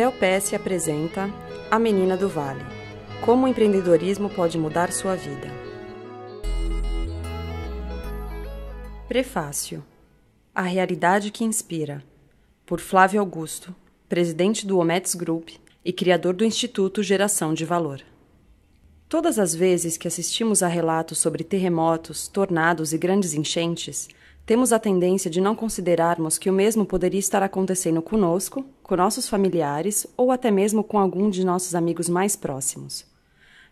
Isabel Pesce apresenta A Menina do Vale. Como o empreendedorismo pode mudar sua vida. Prefácio. A realidade que inspira. Por Flávio Augusto, presidente do Omets Group e criador do Instituto Geração de Valor. Todas as vezes que assistimos a relatos sobre terremotos, tornados e grandes enchentes, temos a tendência de não considerarmos que o mesmo poderia estar acontecendo conosco, com nossos familiares ou até mesmo com algum de nossos amigos mais próximos.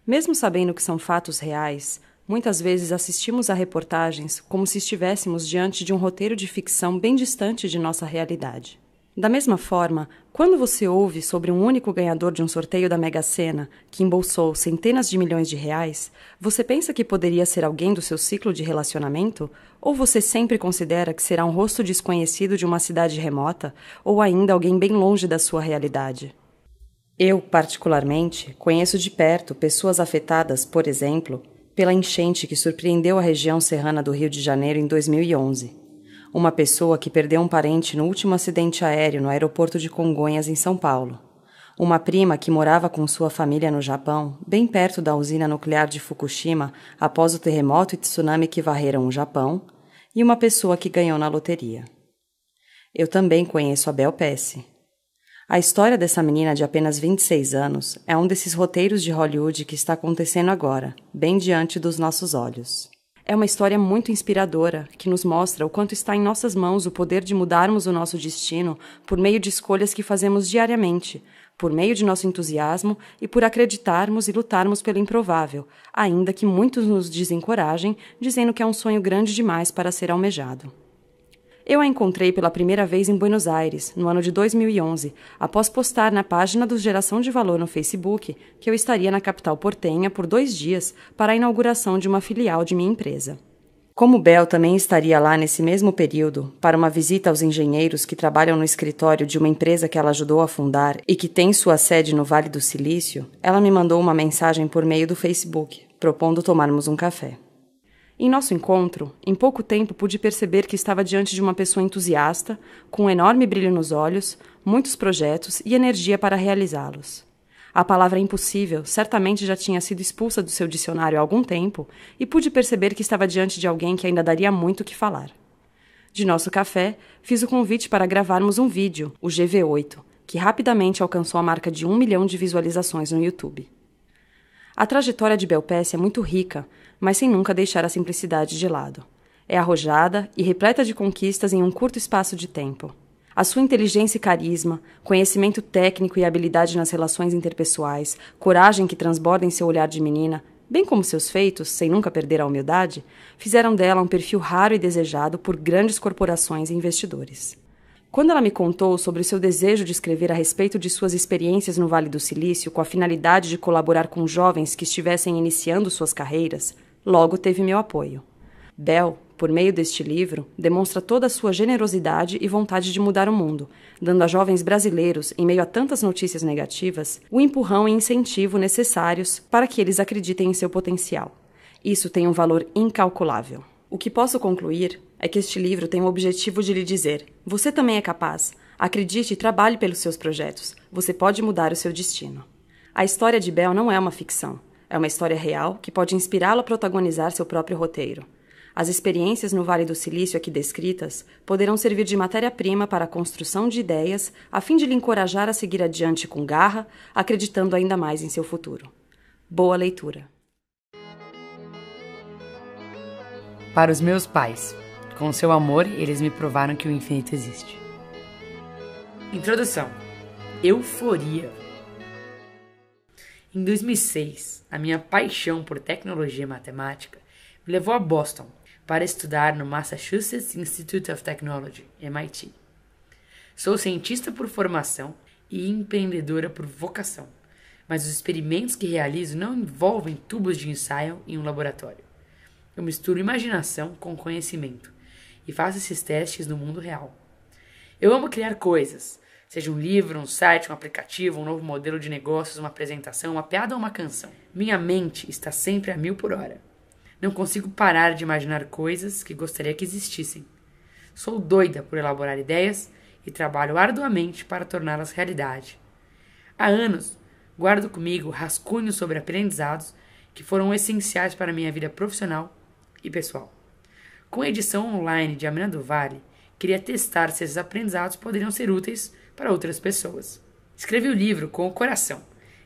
Mesmo sabendo que são fatos reais, muitas vezes assistimos a reportagens como se estivéssemos diante de um roteiro de ficção bem distante de nossa realidade. Da mesma forma, quando você ouve sobre um único ganhador de um sorteio da Mega Sena que embolsou centenas de milhões de reais, você pensa que poderia ser alguém do seu ciclo de relacionamento ou você sempre considera que será um rosto desconhecido de uma cidade remota, ou ainda alguém bem longe da sua realidade? Eu, particularmente, conheço de perto pessoas afetadas, por exemplo, pela enchente que surpreendeu a região serrana do Rio de Janeiro em 2011. Uma pessoa que perdeu um parente no último acidente aéreo no aeroporto de Congonhas, em São Paulo. Uma prima que morava com sua família no Japão, bem perto da usina nuclear de Fukushima após o terremoto e tsunami que varreram o Japão, e uma pessoa que ganhou na loteria. Eu também conheço a Bel Pesce. A história dessa menina de apenas 26 anos é um desses roteiros de Hollywood que está acontecendo agora, bem diante dos nossos olhos. É uma história muito inspiradora que nos mostra o quanto está em nossas mãos o poder de mudarmos o nosso destino por meio de escolhas que fazemos diariamente, por meio de nosso entusiasmo e por acreditarmos e lutarmos pelo improvável, ainda que muitos nos desencorajem, dizendo que é um sonho grande demais para ser almejado. Eu a encontrei pela primeira vez em Buenos Aires, no ano de 2011, após postar na página do Geração de Valor no Facebook que eu estaria na capital portenha por dois dias para a inauguração de uma filial de minha empresa. Como Bell também estaria lá nesse mesmo período para uma visita aos engenheiros que trabalham no escritório de uma empresa que ela ajudou a fundar e que tem sua sede no Vale do Silício, ela me mandou uma mensagem por meio do Facebook, propondo tomarmos um café. Em nosso encontro, em pouco tempo pude perceber que estava diante de uma pessoa entusiasta, com um enorme brilho nos olhos, muitos projetos e energia para realizá-los. A palavra impossível certamente já tinha sido expulsa do seu dicionário há algum tempo e pude perceber que estava diante de alguém que ainda daria muito o que falar. De nosso café, fiz o convite para gravarmos um vídeo, o GV8, que rapidamente alcançou a marca de um milhão de visualizações no YouTube. A trajetória de Belpécia é muito rica, mas sem nunca deixar a simplicidade de lado. É arrojada e repleta de conquistas em um curto espaço de tempo. A sua inteligência e carisma, conhecimento técnico e habilidade nas relações interpessoais, coragem que transborda em seu olhar de menina, bem como seus feitos, sem nunca perder a humildade, fizeram dela um perfil raro e desejado por grandes corporações e investidores. Quando ela me contou sobre o seu desejo de escrever a respeito de suas experiências no Vale do Silício com a finalidade de colaborar com jovens que estivessem iniciando suas carreiras, logo teve meu apoio. Bel, por meio deste livro, demonstra toda a sua generosidade e vontade de mudar o mundo, dando a jovens brasileiros, em meio a tantas notícias negativas, o empurrão e incentivo necessários para que eles acreditem em seu potencial. Isso tem um valor incalculável. O que posso concluir é que este livro tem o objetivo de lhe dizer: você também é capaz, acredite e trabalhe pelos seus projetos, você pode mudar o seu destino. A história de Bell não é uma ficção. É uma história real que pode inspirá-lo a protagonizar seu próprio roteiro. As experiências no Vale do Silício aqui descritas poderão servir de matéria-prima para a construção de ideias, a fim de lhe encorajar a seguir adiante com garra, acreditando ainda mais em seu futuro. Boa leitura! Para os meus pais, com seu amor, eles me provaram que o infinito existe. Introdução: Euforia. Em 2006, a minha paixão por tecnologia e matemática me levou a Boston para estudar no Massachusetts Institute of Technology, MIT. Sou cientista por formação e empreendedora por vocação, mas os experimentos que realizo não envolvem tubos de ensaio em um laboratório. Eu misturo imaginação com conhecimento e faço esses testes no mundo real. Eu amo criar coisas, seja um livro, um site, um aplicativo, um novo modelo de negócios, uma apresentação, uma piada ou uma canção. Minha mente está sempre a mil por hora. Não consigo parar de imaginar coisas que gostaria que existissem. Sou doida por elaborar ideias e trabalho arduamente para torná-las realidade. Há anos, guardo comigo rascunhos sobre aprendizados que foram essenciais para minha vida profissional e pessoal. Com a edição online de Amina do Vale, queria testar se esses aprendizados poderiam ser úteis para outras pessoas. Escrevi o livro com o coração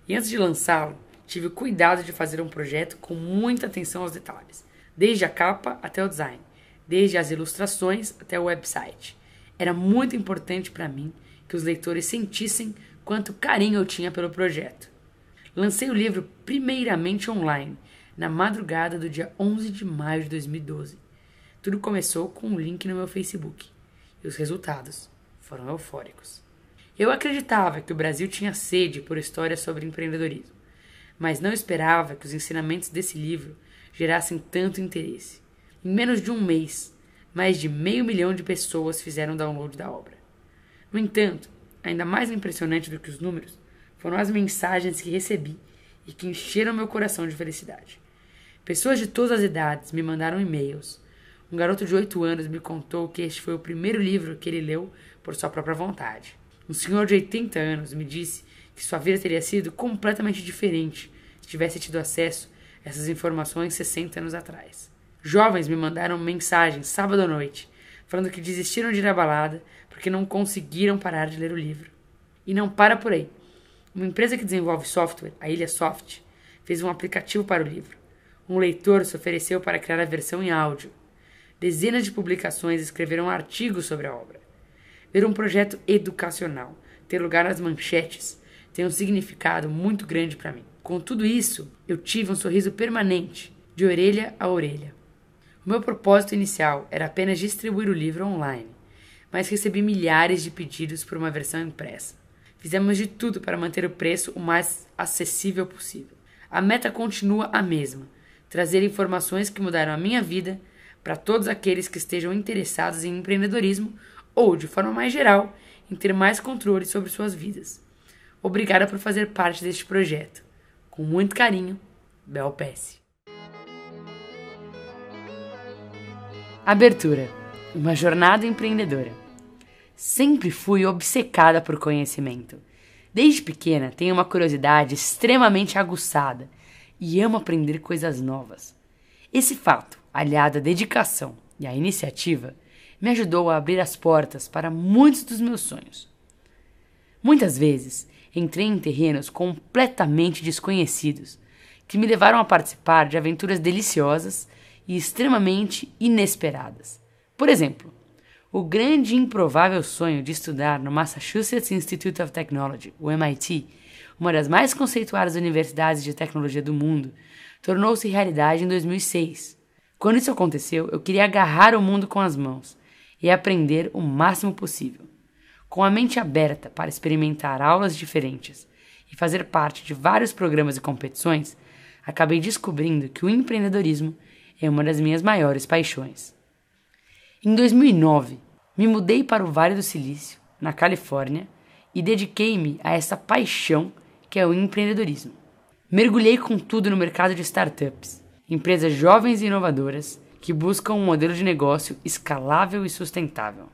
e antes de lançá-lo, tive o cuidado de fazer um projeto com muita atenção aos detalhes, desde a capa até o design, desde as ilustrações até o website. Era muito importante para mim que os leitores sentissem quanto carinho eu tinha pelo projeto. Lancei o livro primeiramente online, na madrugada do dia 11 de maio de 2012. Tudo começou com um link no meu Facebook e os resultados foram eufóricos. Eu acreditava que o Brasil tinha sede por histórias sobre empreendedorismo mas não esperava que os ensinamentos desse livro gerassem tanto interesse. Em menos de um mês, mais de meio milhão de pessoas fizeram download da obra. No entanto, ainda mais impressionante do que os números foram as mensagens que recebi e que encheram meu coração de felicidade. Pessoas de todas as idades me mandaram e-mails. Um garoto de 8 anos me contou que este foi o primeiro livro que ele leu por sua própria vontade. Um senhor de 80 anos me disse que sua vida teria sido completamente diferente tivesse tido acesso a essas informações 60 anos atrás. Jovens me mandaram mensagens sábado à noite, falando que desistiram de ir à balada porque não conseguiram parar de ler o livro. E não para por aí. Uma empresa que desenvolve software, a Ilha Soft, fez um aplicativo para o livro. Um leitor se ofereceu para criar a versão em áudio. Dezenas de publicações escreveram artigos sobre a obra. Ver um projeto educacional, ter lugar nas manchetes, tem um significado muito grande para mim. Com tudo isso, eu tive um sorriso permanente, de orelha a orelha. O meu propósito inicial era apenas distribuir o livro online, mas recebi milhares de pedidos por uma versão impressa. Fizemos de tudo para manter o preço o mais acessível possível. A meta continua a mesma: trazer informações que mudaram a minha vida para todos aqueles que estejam interessados em empreendedorismo ou, de forma mais geral, em ter mais controle sobre suas vidas. Obrigada por fazer parte deste projeto. Com muito carinho, Bel Pesce. Abertura. Uma jornada empreendedora. Sempre fui obcecada por conhecimento. Desde pequena tenho uma curiosidade extremamente aguçada e amo aprender coisas novas. Esse fato, aliado à dedicação e à iniciativa, me ajudou a abrir as portas para muitos dos meus sonhos. Muitas vezes entrei em terrenos completamente desconhecidos, que me levaram a participar de aventuras deliciosas e extremamente inesperadas. Por exemplo, o grande e improvável sonho de estudar no Massachusetts Institute of Technology, o MIT, uma das mais conceituadas universidades de tecnologia do mundo, tornou-se realidade em 2006. Quando isso aconteceu, eu queria agarrar o mundo com as mãos e aprender o máximo possível. Com a mente aberta para experimentar aulas diferentes e fazer parte de vários programas e competições, acabei descobrindo que o empreendedorismo é uma das minhas maiores paixões. Em 2009, me mudei para o Vale do Silício, na Califórnia, e dediquei-me a essa paixão que é o empreendedorismo. Mergulhei com tudo no mercado de startups, empresas jovens e inovadoras que buscam um modelo de negócio escalável e sustentável.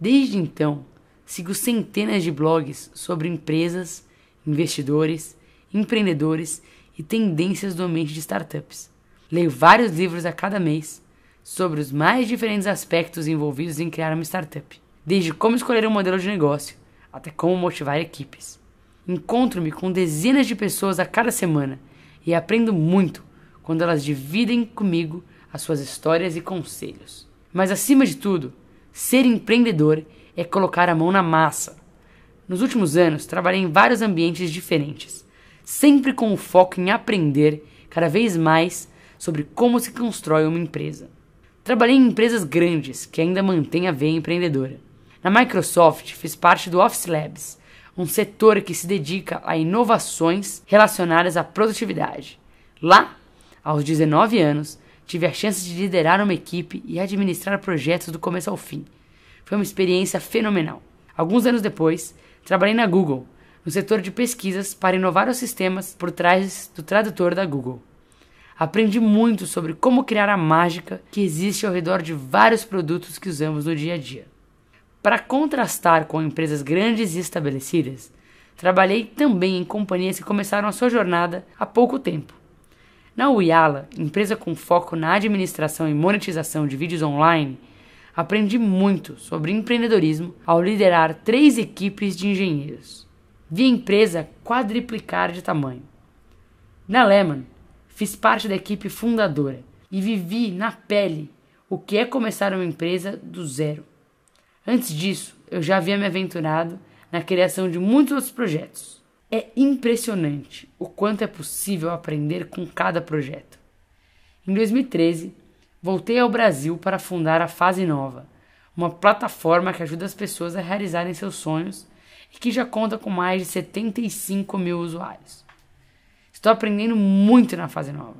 Desde então, sigo centenas de blogs sobre empresas, investidores, empreendedores e tendências do ambiente de startups. Leio vários livros a cada mês sobre os mais diferentes aspectos envolvidos em criar uma startup, desde como escolher um modelo de negócio até como motivar equipes. Encontro-me com dezenas de pessoas a cada semana e aprendo muito quando elas dividem comigo as suas histórias e conselhos. Mas acima de tudo, ser empreendedor é colocar a mão na massa. Nos últimos anos, trabalhei em vários ambientes diferentes, sempre com o foco em aprender cada vez mais sobre como se constrói uma empresa. Trabalhei em empresas grandes que ainda mantêm a veia empreendedora. Na Microsoft, fiz parte do Office Labs, um setor que se dedica a inovações relacionadas à produtividade. Lá, aos 19 anos, tive a chance de liderar uma equipe e administrar projetos do começo ao fim foi uma experiência fenomenal. Alguns anos depois, trabalhei na Google, no setor de pesquisas para inovar os sistemas por trás do tradutor da Google. Aprendi muito sobre como criar a mágica que existe ao redor de vários produtos que usamos no dia a dia. Para contrastar com empresas grandes e estabelecidas, trabalhei também em companhias que começaram a sua jornada há pouco tempo. Na Uyala, empresa com foco na administração e monetização de vídeos online, aprendi muito sobre empreendedorismo ao liderar três equipes de engenheiros. Vi a empresa quadriplicar de tamanho. Na Lehman, fiz parte da equipe fundadora e vivi na pele o que é começar uma empresa do zero. Antes disso, eu já havia me aventurado na criação de muitos outros projetos. É impressionante o quanto é possível aprender com cada projeto. Em 2013, Voltei ao Brasil para fundar a Fase Nova, uma plataforma que ajuda as pessoas a realizarem seus sonhos e que já conta com mais de 75 mil usuários. Estou aprendendo muito na Fase Nova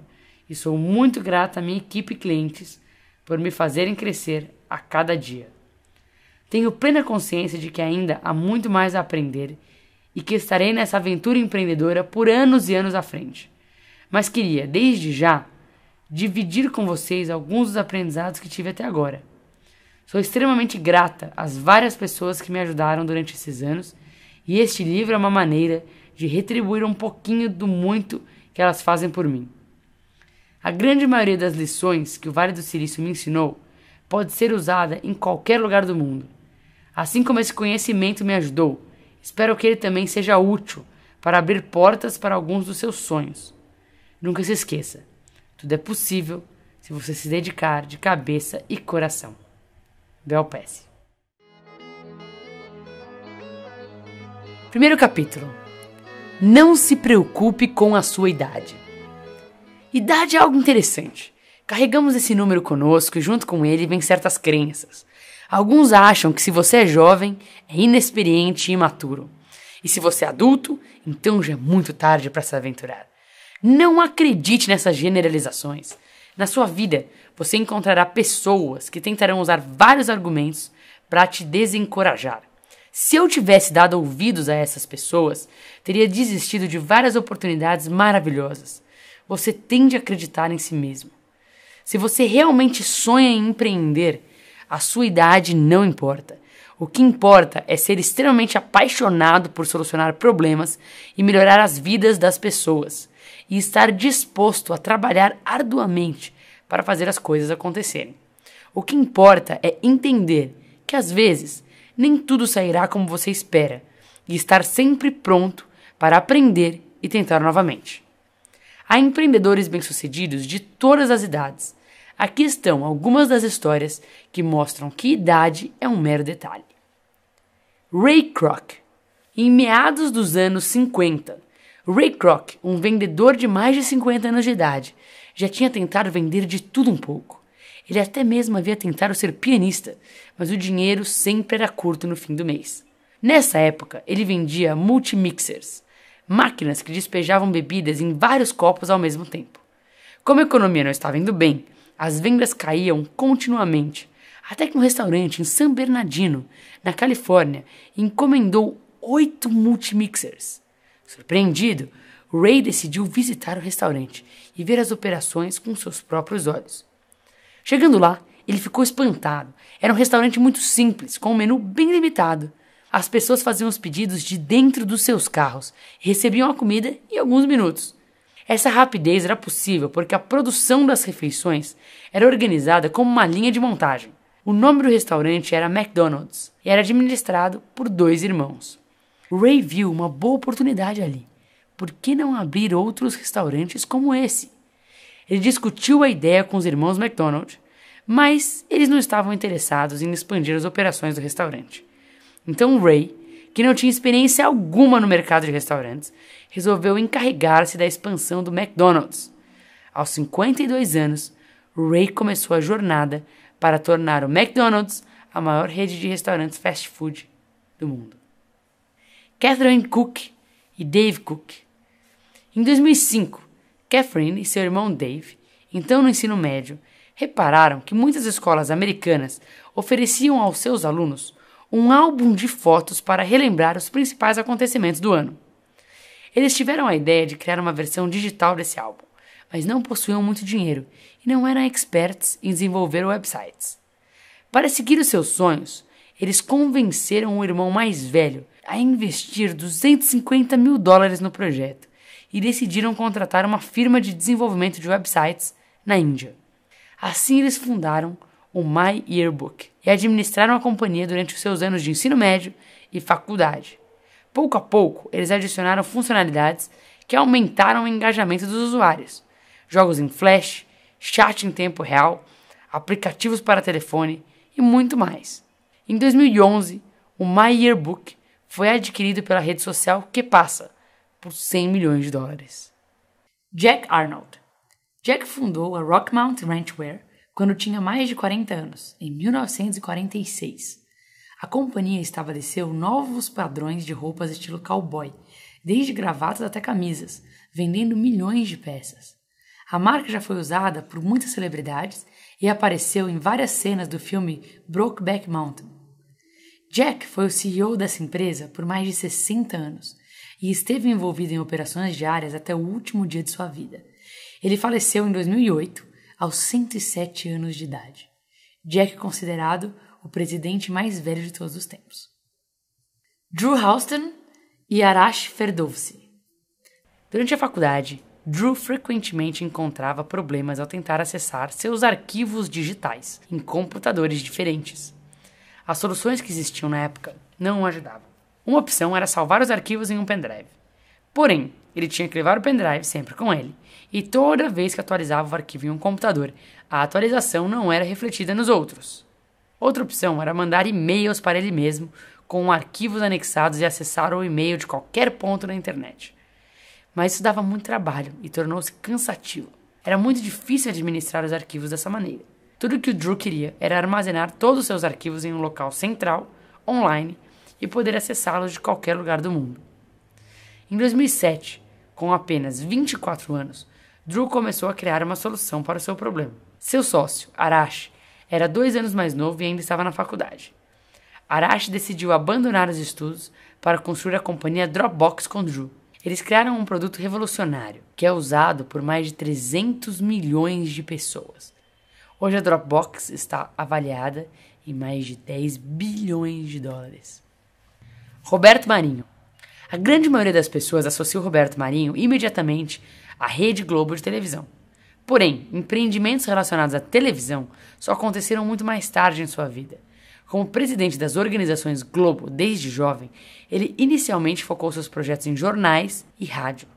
e sou muito grata à minha equipe e clientes por me fazerem crescer a cada dia. Tenho plena consciência de que ainda há muito mais a aprender e que estarei nessa aventura empreendedora por anos e anos à frente. Mas queria, desde já, dividir com vocês alguns dos aprendizados que tive até agora. Sou extremamente grata às várias pessoas que me ajudaram durante esses anos e este livro é uma maneira de retribuir um pouquinho do muito que elas fazem por mim. A grande maioria das lições que o Vale do Silício me ensinou pode ser usada em qualquer lugar do mundo. Assim como esse conhecimento me ajudou, espero que ele também seja útil para abrir portas para alguns dos seus sonhos. Nunca se esqueça, tudo é possível se você se dedicar de cabeça e coração. Bel Pesce. Primeiro capítulo. Não se preocupe com a sua idade. Idade é algo interessante. Carregamos esse número conosco e junto com ele vêm certas crenças. Alguns acham que se você é jovem, é inexperiente e imaturo. E se você é adulto, então já é muito tarde para se aventurar. Não acredite nessas generalizações. Na sua vida, você encontrará pessoas que tentarão usar vários argumentos para te desencorajar. Se eu tivesse dado ouvidos a essas pessoas, teria desistido de várias oportunidades maravilhosas. Você tem de acreditar em si mesmo. Se você realmente sonha em empreender, a sua idade não importa. O que importa é ser extremamente apaixonado por solucionar problemas e melhorar as vidas das pessoas e estar disposto a trabalhar arduamente para fazer as coisas acontecerem. O que importa é entender que às vezes nem tudo sairá como você espera e estar sempre pronto para aprender e tentar novamente. Há empreendedores bem-sucedidos de todas as idades. Aqui estão algumas das histórias que mostram que idade é um mero detalhe. Ray Kroc. Em meados dos anos 50, Ray Kroc, um vendedor de mais de 50 anos de idade, já tinha tentado vender de tudo um pouco. Ele até mesmo havia tentado ser pianista, mas o dinheiro sempre era curto no fim do mês. Nessa época, ele vendia multimixers, máquinas que despejavam bebidas em vários copos ao mesmo tempo. Como a economia não estava indo bem, as vendas caíam continuamente, até que um restaurante em San Bernardino, na Califórnia, encomendou oito multimixers. Surpreendido, Ray decidiu visitar o restaurante e ver as operações com seus próprios olhos. Chegando lá, ele ficou espantado. Era um restaurante muito simples, com um menu bem limitado. As pessoas faziam os pedidos de dentro dos seus carros e recebiam a comida em alguns minutos. Essa rapidez era possível porque a produção das refeições era organizada como uma linha de montagem. O nome do restaurante era McDonald's e era administrado por dois irmãos. Ray viu uma boa oportunidade ali. Por que não abrir outros restaurantes como esse? Ele discutiu a ideia com os irmãos McDonald, mas eles não estavam interessados em expandir as operações do restaurante. Então Ray, que não tinha experiência alguma no mercado de restaurantes, resolveu encarregar-se da expansão do McDonald's. Aos 52 anos, Ray começou a jornada para tornar o McDonald's a maior rede de restaurantes fast food do mundo. Catherine Cook e Dave Cook. Em 2005, Catherine e seu irmão Dave, então no ensino médio, repararam que muitas escolas americanas ofereciam aos seus alunos um álbum de fotos para relembrar os principais acontecimentos do ano. Eles tiveram a ideia de criar uma versão digital desse álbum, mas não possuíam muito dinheiro e não eram experts em desenvolver websites. Para seguir os seus sonhos, eles convenceram o irmão mais velho a investir 250 mil dólares no projeto e decidiram contratar uma firma de desenvolvimento de websites na Índia. Assim, eles fundaram o My Yearbook e administraram a companhia durante os seus anos de ensino médio e faculdade. Pouco a pouco, eles adicionaram funcionalidades que aumentaram o engajamento dos usuários: jogos em flash, chat em tempo real, aplicativos para telefone e muito mais. Em 2011, o My Yearbook foi adquirido pela rede social que passa por 100 milhões de dólares. Jack Arnold Jack fundou a Rock Mountain Ranchwear quando tinha mais de 40 anos, em 1946. A companhia estabeleceu novos padrões de roupas estilo cowboy, desde gravatas até camisas, vendendo milhões de peças. A marca já foi usada por muitas celebridades e apareceu em várias cenas do filme Brokeback Mountain, Jack foi o CEO dessa empresa por mais de 60 anos e esteve envolvido em operações diárias até o último dia de sua vida. Ele faleceu em 2008, aos 107 anos de idade. Jack é considerado o presidente mais velho de todos os tempos. Drew Houston e Arash Ferdowsi. Durante a faculdade, Drew frequentemente encontrava problemas ao tentar acessar seus arquivos digitais em computadores diferentes. As soluções que existiam na época não ajudavam. Uma opção era salvar os arquivos em um pendrive. Porém, ele tinha que levar o pendrive sempre com ele, e toda vez que atualizava o arquivo em um computador, a atualização não era refletida nos outros. Outra opção era mandar e-mails para ele mesmo com arquivos anexados e acessar o e-mail de qualquer ponto na internet. Mas isso dava muito trabalho e tornou-se cansativo. Era muito difícil administrar os arquivos dessa maneira. Tudo que o Drew queria era armazenar todos os seus arquivos em um local central, online, e poder acessá-los de qualquer lugar do mundo. Em 2007, com apenas 24 anos, Drew começou a criar uma solução para o seu problema. Seu sócio, Arash, era dois anos mais novo e ainda estava na faculdade. Arash decidiu abandonar os estudos para construir a companhia Dropbox com Drew. Eles criaram um produto revolucionário que é usado por mais de 300 milhões de pessoas. Hoje a Dropbox está avaliada em mais de 10 bilhões de dólares. Roberto Marinho. A grande maioria das pessoas associa o Roberto Marinho imediatamente à Rede Globo de televisão. Porém, empreendimentos relacionados à televisão só aconteceram muito mais tarde em sua vida. Como presidente das organizações Globo desde jovem, ele inicialmente focou seus projetos em jornais e rádio.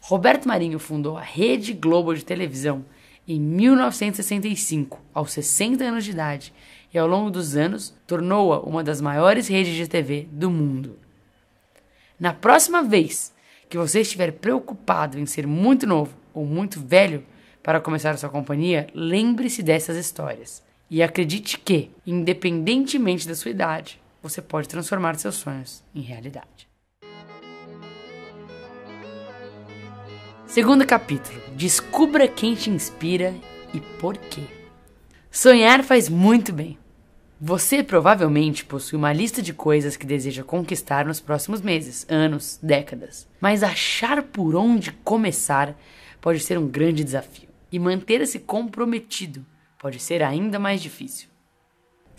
Roberto Marinho fundou a Rede Globo de televisão em 1965, aos 60 anos de idade, e ao longo dos anos tornou-a uma das maiores redes de TV do mundo. Na próxima vez que você estiver preocupado em ser muito novo ou muito velho para começar sua companhia, lembre-se dessas histórias. E acredite que, independentemente da sua idade, você pode transformar seus sonhos em realidade. Segundo capítulo: Descubra quem te inspira e por quê. Sonhar faz muito bem. Você provavelmente possui uma lista de coisas que deseja conquistar nos próximos meses, anos, décadas. Mas achar por onde começar pode ser um grande desafio. E manter-se comprometido pode ser ainda mais difícil.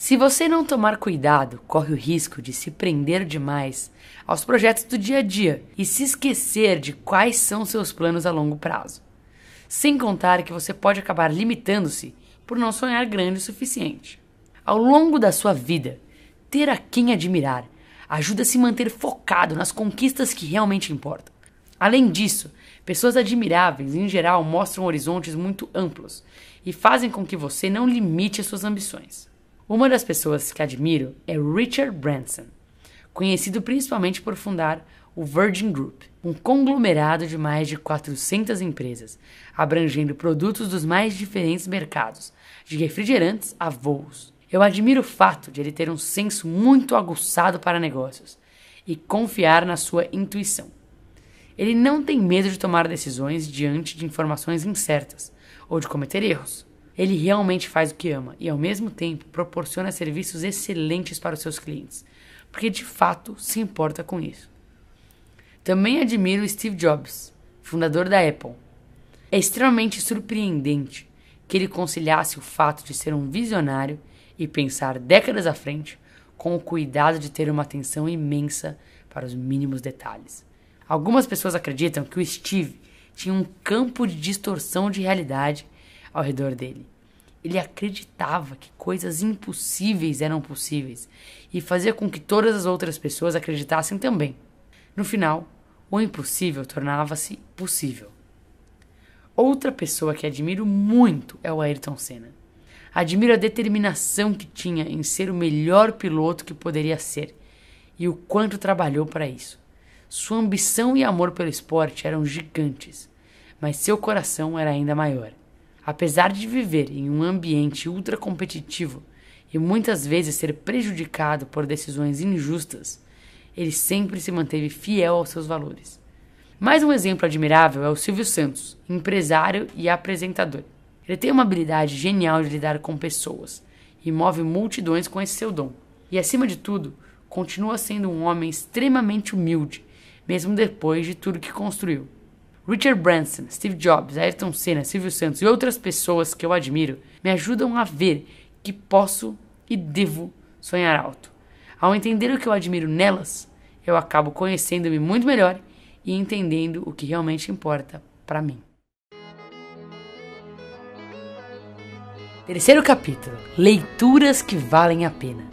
Se você não tomar cuidado, corre o risco de se prender demais aos projetos do dia a dia e se esquecer de quais são seus planos a longo prazo. Sem contar que você pode acabar limitando-se por não sonhar grande o suficiente. Ao longo da sua vida, ter a quem admirar ajuda a se manter focado nas conquistas que realmente importam. Além disso, pessoas admiráveis em geral mostram horizontes muito amplos e fazem com que você não limite as suas ambições. Uma das pessoas que admiro é Richard Branson, conhecido principalmente por fundar o Virgin Group, um conglomerado de mais de 400 empresas, abrangendo produtos dos mais diferentes mercados, de refrigerantes a voos. Eu admiro o fato de ele ter um senso muito aguçado para negócios e confiar na sua intuição. Ele não tem medo de tomar decisões diante de informações incertas ou de cometer erros. Ele realmente faz o que ama e, ao mesmo tempo, proporciona serviços excelentes para os seus clientes, porque de fato se importa com isso. Também admiro Steve Jobs, fundador da Apple. É extremamente surpreendente que ele conciliasse o fato de ser um visionário e pensar décadas à frente com o cuidado de ter uma atenção imensa para os mínimos detalhes. Algumas pessoas acreditam que o Steve tinha um campo de distorção de realidade ao redor dele. Ele acreditava que coisas impossíveis eram possíveis e fazia com que todas as outras pessoas acreditassem também. No final, o impossível tornava-se possível. Outra pessoa que admiro muito é o Ayrton Senna. Admiro a determinação que tinha em ser o melhor piloto que poderia ser e o quanto trabalhou para isso. Sua ambição e amor pelo esporte eram gigantes, mas seu coração era ainda maior. Apesar de viver em um ambiente ultra-competitivo e muitas vezes ser prejudicado por decisões injustas, ele sempre se manteve fiel aos seus valores. Mais um exemplo admirável é o Silvio Santos, empresário e apresentador. Ele tem uma habilidade genial de lidar com pessoas e move multidões com esse seu dom. E acima de tudo, continua sendo um homem extremamente humilde, mesmo depois de tudo que construiu. Richard Branson, Steve Jobs, Ayrton Senna, Silvio Santos e outras pessoas que eu admiro me ajudam a ver que posso e devo sonhar alto. Ao entender o que eu admiro nelas, eu acabo conhecendo-me muito melhor e entendendo o que realmente importa para mim. Terceiro capítulo: Leituras que valem a pena.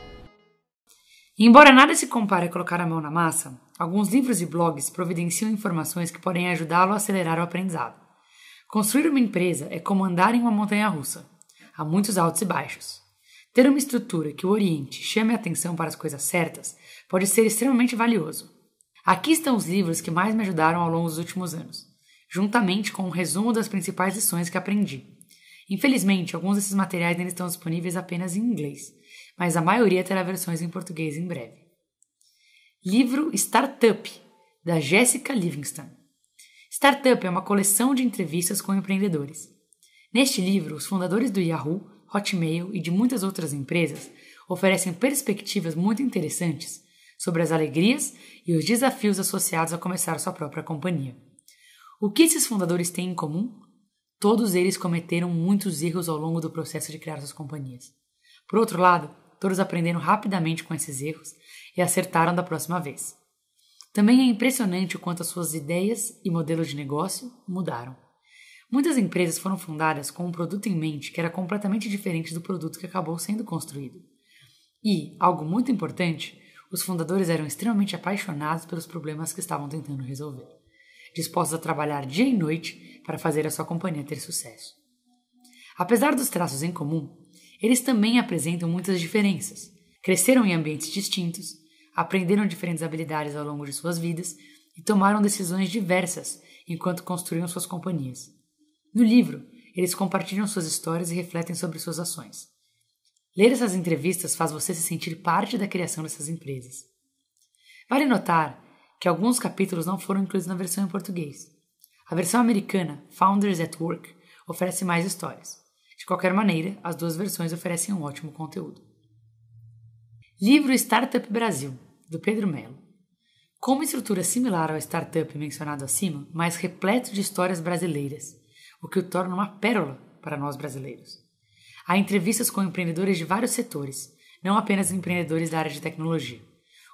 Embora nada se compare a colocar a mão na massa, Alguns livros e blogs providenciam informações que podem ajudá-lo a acelerar o aprendizado. Construir uma empresa é comandar em uma montanha russa. Há muitos altos e baixos. Ter uma estrutura que o oriente chame a atenção para as coisas certas pode ser extremamente valioso. Aqui estão os livros que mais me ajudaram ao longo dos últimos anos, juntamente com um resumo das principais lições que aprendi. Infelizmente, alguns desses materiais ainda estão disponíveis apenas em inglês, mas a maioria terá versões em português em breve. Livro Startup, da Jessica Livingston. Startup é uma coleção de entrevistas com empreendedores. Neste livro, os fundadores do Yahoo, Hotmail e de muitas outras empresas oferecem perspectivas muito interessantes sobre as alegrias e os desafios associados a começar sua própria companhia. O que esses fundadores têm em comum? Todos eles cometeram muitos erros ao longo do processo de criar suas companhias. Por outro lado, todos aprenderam rapidamente com esses erros e acertaram da próxima vez. Também é impressionante o quanto as suas ideias e modelos de negócio mudaram. Muitas empresas foram fundadas com um produto em mente que era completamente diferente do produto que acabou sendo construído. E, algo muito importante, os fundadores eram extremamente apaixonados pelos problemas que estavam tentando resolver, dispostos a trabalhar dia e noite para fazer a sua companhia ter sucesso. Apesar dos traços em comum, eles também apresentam muitas diferenças. Cresceram em ambientes distintos, aprenderam diferentes habilidades ao longo de suas vidas e tomaram decisões diversas enquanto construíam suas companhias. No livro, eles compartilham suas histórias e refletem sobre suas ações. Ler essas entrevistas faz você se sentir parte da criação dessas empresas. Vale notar que alguns capítulos não foram incluídos na versão em português. A versão americana, Founders at Work, oferece mais histórias. De qualquer maneira, as duas versões oferecem um ótimo conteúdo. Livro Startup Brasil do Pedro Melo. Com uma estrutura similar ao startup mencionado acima, mas repleto de histórias brasileiras, o que o torna uma pérola para nós brasileiros. Há entrevistas com empreendedores de vários setores, não apenas empreendedores da área de tecnologia.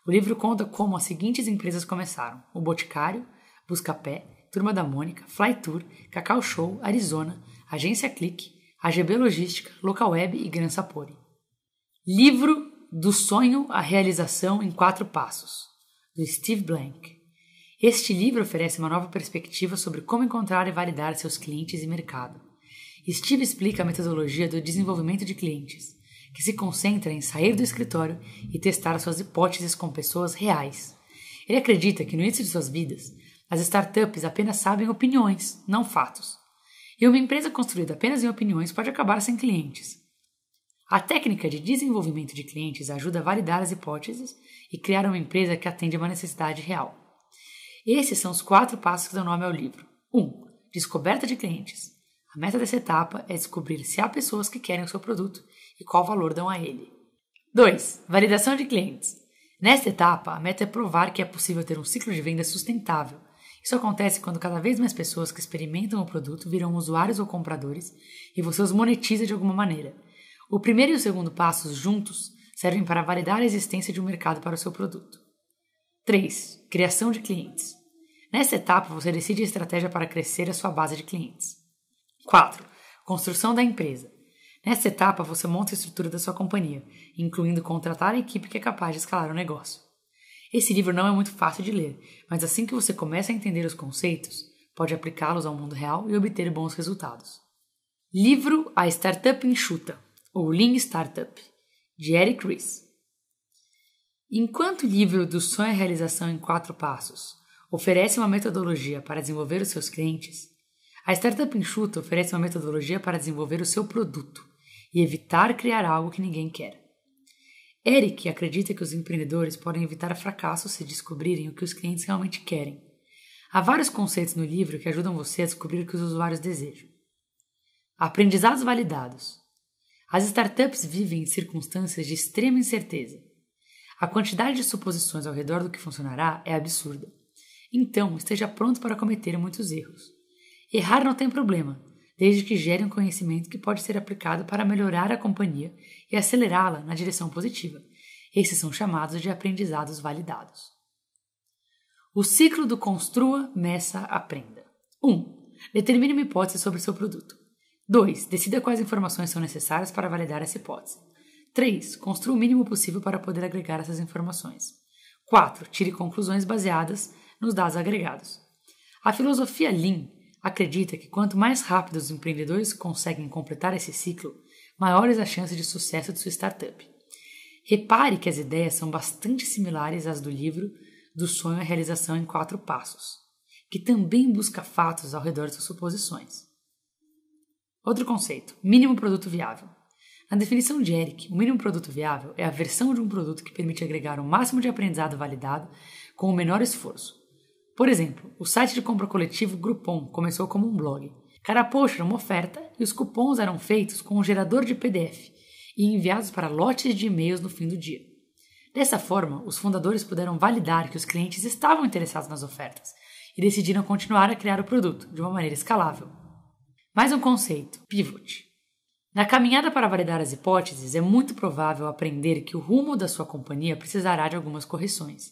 O livro conta como as seguintes empresas começaram: o Boticário, Buscapé, Turma da Mônica, Flytour, Cacau Show, Arizona, Agência Clique, AGB Logística, Local Web e Gran Sapori. Livro do Sonho à Realização em Quatro Passos, do Steve Blank. Este livro oferece uma nova perspectiva sobre como encontrar e validar seus clientes e mercado. Steve explica a metodologia do desenvolvimento de clientes, que se concentra em sair do escritório e testar suas hipóteses com pessoas reais. Ele acredita que no início de suas vidas, as startups apenas sabem opiniões, não fatos. E uma empresa construída apenas em opiniões pode acabar sem clientes. A técnica de desenvolvimento de clientes ajuda a validar as hipóteses e criar uma empresa que atende a uma necessidade real. Esses são os quatro passos que dão nome ao livro. 1. Um, descoberta de clientes. A meta dessa etapa é descobrir se há pessoas que querem o seu produto e qual valor dão a ele. 2. Validação de clientes. Nesta etapa, a meta é provar que é possível ter um ciclo de venda sustentável. Isso acontece quando cada vez mais pessoas que experimentam o produto viram usuários ou compradores e você os monetiza de alguma maneira. O primeiro e o segundo passos juntos servem para validar a existência de um mercado para o seu produto. 3. Criação de clientes. Nesta etapa, você decide a estratégia para crescer a sua base de clientes. 4. Construção da empresa. Nesta etapa, você monta a estrutura da sua companhia, incluindo contratar a equipe que é capaz de escalar o negócio. Esse livro não é muito fácil de ler, mas assim que você começa a entender os conceitos, pode aplicá-los ao mundo real e obter bons resultados. Livro A Startup Enxuta ou Lean Startup, de Eric Ries. Enquanto o livro do Sonho e Realização em Quatro Passos oferece uma metodologia para desenvolver os seus clientes, a Startup Enxuta oferece uma metodologia para desenvolver o seu produto e evitar criar algo que ninguém quer. Eric acredita que os empreendedores podem evitar fracassos se descobrirem o que os clientes realmente querem. Há vários conceitos no livro que ajudam você a descobrir o que os usuários desejam. Aprendizados validados. As startups vivem em circunstâncias de extrema incerteza. A quantidade de suposições ao redor do que funcionará é absurda. Então, esteja pronto para cometer muitos erros. Errar não tem problema, desde que gere um conhecimento que pode ser aplicado para melhorar a companhia e acelerá-la na direção positiva. Esses são chamados de aprendizados validados. O ciclo do construa, meça, aprenda. 1. Um, determine uma hipótese sobre seu produto. 2. Decida quais informações são necessárias para validar essa hipótese. 3. Construa o mínimo possível para poder agregar essas informações. 4. Tire conclusões baseadas nos dados agregados. A filosofia Lean acredita que quanto mais rápido os empreendedores conseguem completar esse ciclo, maiores as chances de sucesso de sua startup. Repare que as ideias são bastante similares às do livro Do Sonho à Realização em Quatro Passos, que também busca fatos ao redor de suas suposições. Outro conceito: mínimo produto viável. Na definição de Eric, o mínimo produto viável é a versão de um produto que permite agregar o máximo de aprendizado validado com o menor esforço. Por exemplo, o site de compra coletivo Groupon começou como um blog. Cada post era uma oferta e os cupons eram feitos com um gerador de PDF e enviados para lotes de e-mails no fim do dia. Dessa forma, os fundadores puderam validar que os clientes estavam interessados nas ofertas e decidiram continuar a criar o produto de uma maneira escalável. Mais um conceito: pivot. Na caminhada para validar as hipóteses, é muito provável aprender que o rumo da sua companhia precisará de algumas correções.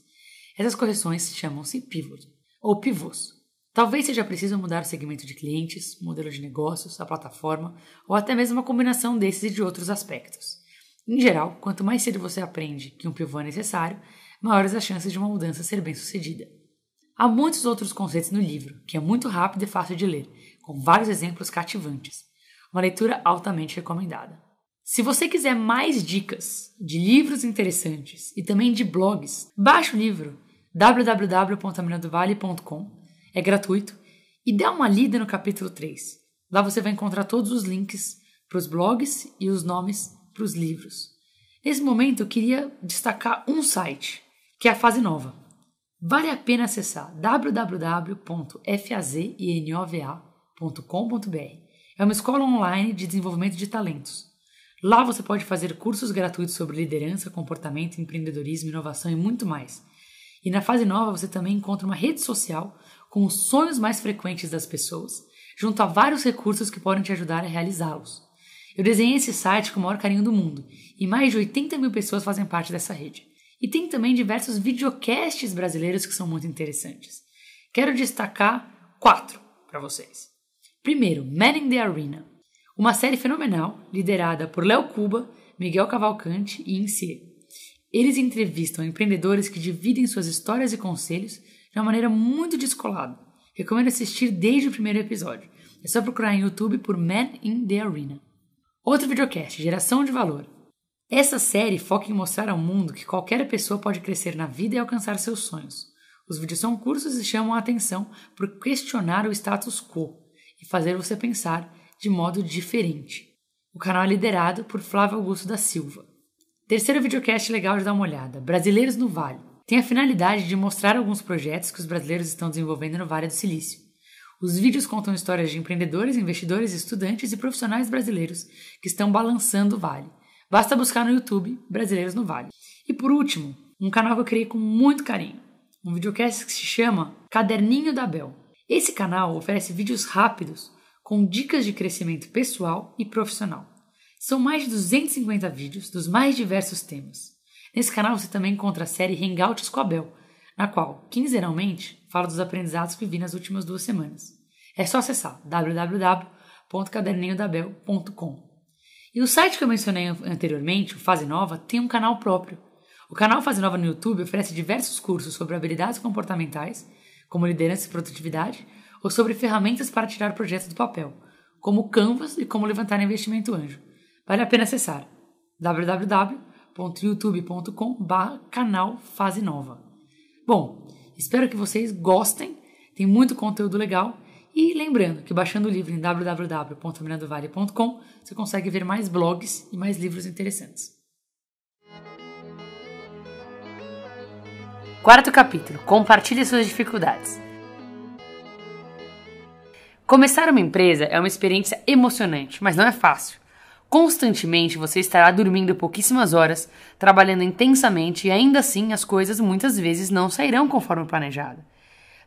Essas correções chamam-se pivot ou pivôs. Talvez seja preciso mudar o segmento de clientes, modelo de negócios, a plataforma ou até mesmo uma combinação desses e de outros aspectos. Em geral, quanto mais cedo você aprende que um pivô é necessário, maiores as chances de uma mudança ser bem sucedida. Há muitos outros conceitos no livro, que é muito rápido e fácil de ler, com vários exemplos cativantes. Uma leitura altamente recomendada. Se você quiser mais dicas de livros interessantes e também de blogs, baixe o livro www.aminadovale.com. É gratuito e dá uma lida no capítulo 3. Lá você vai encontrar todos os links para os blogs e os nomes para os livros. Nesse momento eu queria destacar um site, que é a Fase Nova. Vale a pena acessar www.fazinova.com www.desenvolvimentodetalentos.com.br. É uma escola online de desenvolvimento de talentos. Lá você pode fazer cursos gratuitos sobre liderança, comportamento, empreendedorismo, inovação e muito mais. E na fase nova você também encontra uma rede social com os sonhos mais frequentes das pessoas, junto a vários recursos que podem te ajudar a realizá-los. Eu desenhei esse site com o maior carinho do mundo e mais de 80 mil pessoas fazem parte dessa rede. E tem também diversos videocasts brasileiros que são muito interessantes. Quero destacar quatro para vocês. Primeiro, Man in the Arena, uma série fenomenal liderada por Léo Cuba, Miguel Cavalcante e Incie. Eles entrevistam empreendedores que dividem suas histórias e conselhos de uma maneira muito descolada. Recomendo assistir desde o primeiro episódio. É só procurar em YouTube por Man in the Arena. Outro videocast, Geração de Valor. Essa série foca em mostrar ao mundo que qualquer pessoa pode crescer na vida e alcançar seus sonhos. Os vídeos são curtos e chamam a atenção por questionar o status quo e fazer você pensar de modo diferente. O canal é liderado por Flávio Augusto da Silva. Terceiro videocast legal de dar uma olhada: Brasileiros no Vale. Tem a finalidade de mostrar alguns projetos que os brasileiros estão desenvolvendo no Vale do Silício. Os vídeos contam histórias de empreendedores, investidores, estudantes e profissionais brasileiros que estão balançando o vale. Basta buscar no YouTube Brasileiros no Vale. E por último, um canal que eu criei com muito carinho, um videocast que se chama Caderninho da Bel. Esse canal oferece vídeos rápidos com dicas de crescimento pessoal e profissional. São mais de 250 vídeos dos mais diversos temas. Nesse canal você também encontra a série Hangouts com Bel, na qual, quinzenalmente, falo dos aprendizados que vi nas últimas duas semanas. É só acessar www.caderninhodabel.com. E o site que eu mencionei anteriormente, o Fase Nova, tem um canal próprio. O canal Fase Nova no YouTube oferece diversos cursos sobre habilidades comportamentais como liderança e produtividade, ou sobre ferramentas para tirar projetos do papel, como Canvas e como levantar investimento anjo. Vale a pena acessar www.youtube.com canal Fase Nova. Bom, espero que vocês gostem, tem muito conteúdo legal e lembrando que baixando o livro em www.mirandovale.com você consegue ver mais blogs e mais livros interessantes. Quarto capítulo: Compartilhe suas dificuldades. Começar uma empresa é uma experiência emocionante, mas não é fácil. Constantemente você estará dormindo pouquíssimas horas, trabalhando intensamente e ainda assim as coisas muitas vezes não sairão conforme planejado.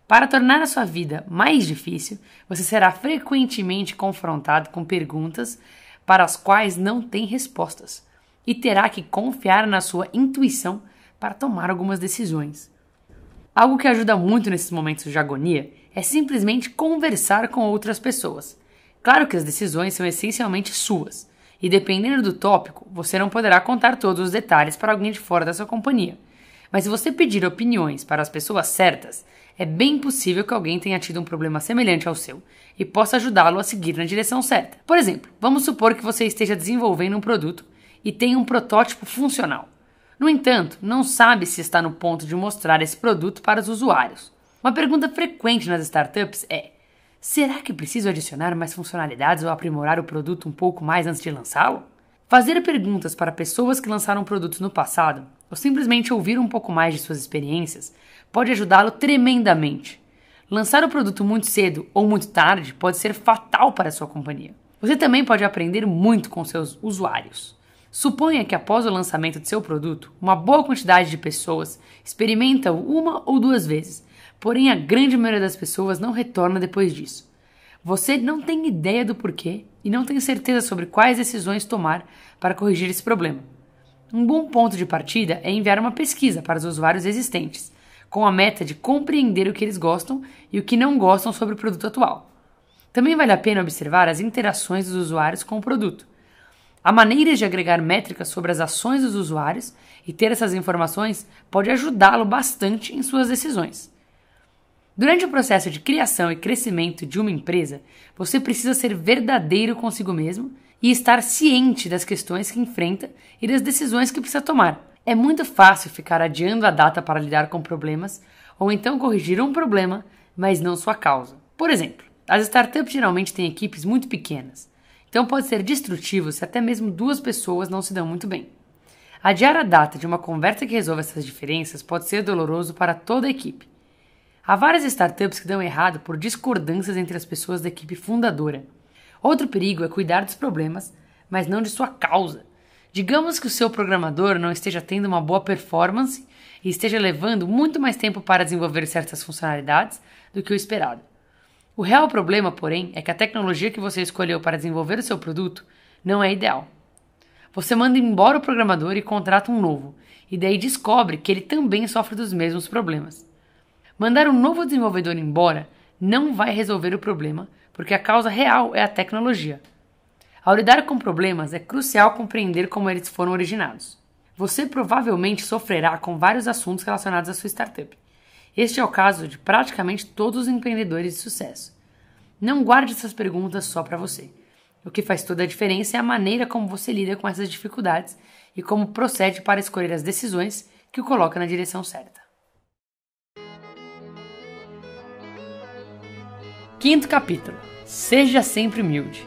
Para tornar a sua vida mais difícil, você será frequentemente confrontado com perguntas para as quais não tem respostas e terá que confiar na sua intuição para tomar algumas decisões. Algo que ajuda muito nesses momentos de agonia é simplesmente conversar com outras pessoas. Claro que as decisões são essencialmente suas, e dependendo do tópico, você não poderá contar todos os detalhes para alguém de fora da sua companhia. Mas se você pedir opiniões para as pessoas certas, é bem possível que alguém tenha tido um problema semelhante ao seu e possa ajudá-lo a seguir na direção certa. Por exemplo, vamos supor que você esteja desenvolvendo um produto e tenha um protótipo funcional. No entanto, não sabe se está no ponto de mostrar esse produto para os usuários. Uma pergunta frequente nas startups é: será que preciso adicionar mais funcionalidades ou aprimorar o produto um pouco mais antes de lançá-lo? Fazer perguntas para pessoas que lançaram produtos no passado ou simplesmente ouvir um pouco mais de suas experiências pode ajudá-lo tremendamente. Lançar o produto muito cedo ou muito tarde pode ser fatal para a sua companhia. Você também pode aprender muito com seus usuários. Suponha que após o lançamento de seu produto, uma boa quantidade de pessoas experimentam uma ou duas vezes, porém a grande maioria das pessoas não retorna depois disso. Você não tem ideia do porquê e não tem certeza sobre quais decisões tomar para corrigir esse problema. Um bom ponto de partida é enviar uma pesquisa para os usuários existentes, com a meta de compreender o que eles gostam e o que não gostam sobre o produto atual. Também vale a pena observar as interações dos usuários com o produto. Há maneiras de agregar métricas sobre as ações dos usuários e ter essas informações pode ajudá-lo bastante em suas decisões. Durante o processo de criação e crescimento de uma empresa, você precisa ser verdadeiro consigo mesmo e estar ciente das questões que enfrenta e das decisões que precisa tomar. É muito fácil ficar adiando a data para lidar com problemas ou então corrigir um problema, mas não sua causa. Por exemplo, as startups geralmente têm equipes muito pequenas então pode ser destrutivo se até mesmo duas pessoas não se dão muito bem. Adiar a data de uma conversa que resolva essas diferenças pode ser doloroso para toda a equipe. Há várias startups que dão errado por discordâncias entre as pessoas da equipe fundadora. Outro perigo é cuidar dos problemas, mas não de sua causa. Digamos que o seu programador não esteja tendo uma boa performance e esteja levando muito mais tempo para desenvolver certas funcionalidades do que o esperado. O real problema, porém, é que a tecnologia que você escolheu para desenvolver o seu produto não é ideal. Você manda embora o programador e contrata um novo, e daí descobre que ele também sofre dos mesmos problemas. Mandar um novo desenvolvedor embora não vai resolver o problema, porque a causa real é a tecnologia. Ao lidar com problemas, é crucial compreender como eles foram originados. Você provavelmente sofrerá com vários assuntos relacionados à sua startup. Este é o caso de praticamente todos os empreendedores de sucesso. Não guarde essas perguntas só para você. O que faz toda a diferença é a maneira como você lida com essas dificuldades e como procede para escolher as decisões que o coloca na direção certa. Quinto capítulo: Seja sempre humilde.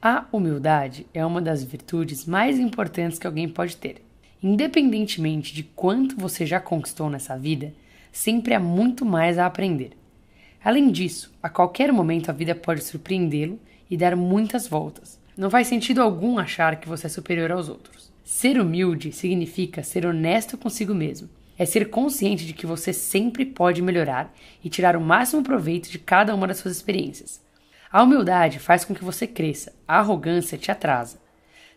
A humildade é uma das virtudes mais importantes que alguém pode ter. Independentemente de quanto você já conquistou nessa vida, sempre há muito mais a aprender. Além disso, a qualquer momento a vida pode surpreendê-lo e dar muitas voltas. Não faz sentido algum achar que você é superior aos outros. Ser humilde significa ser honesto consigo mesmo. É ser consciente de que você sempre pode melhorar e tirar o máximo proveito de cada uma das suas experiências. A humildade faz com que você cresça, a arrogância te atrasa.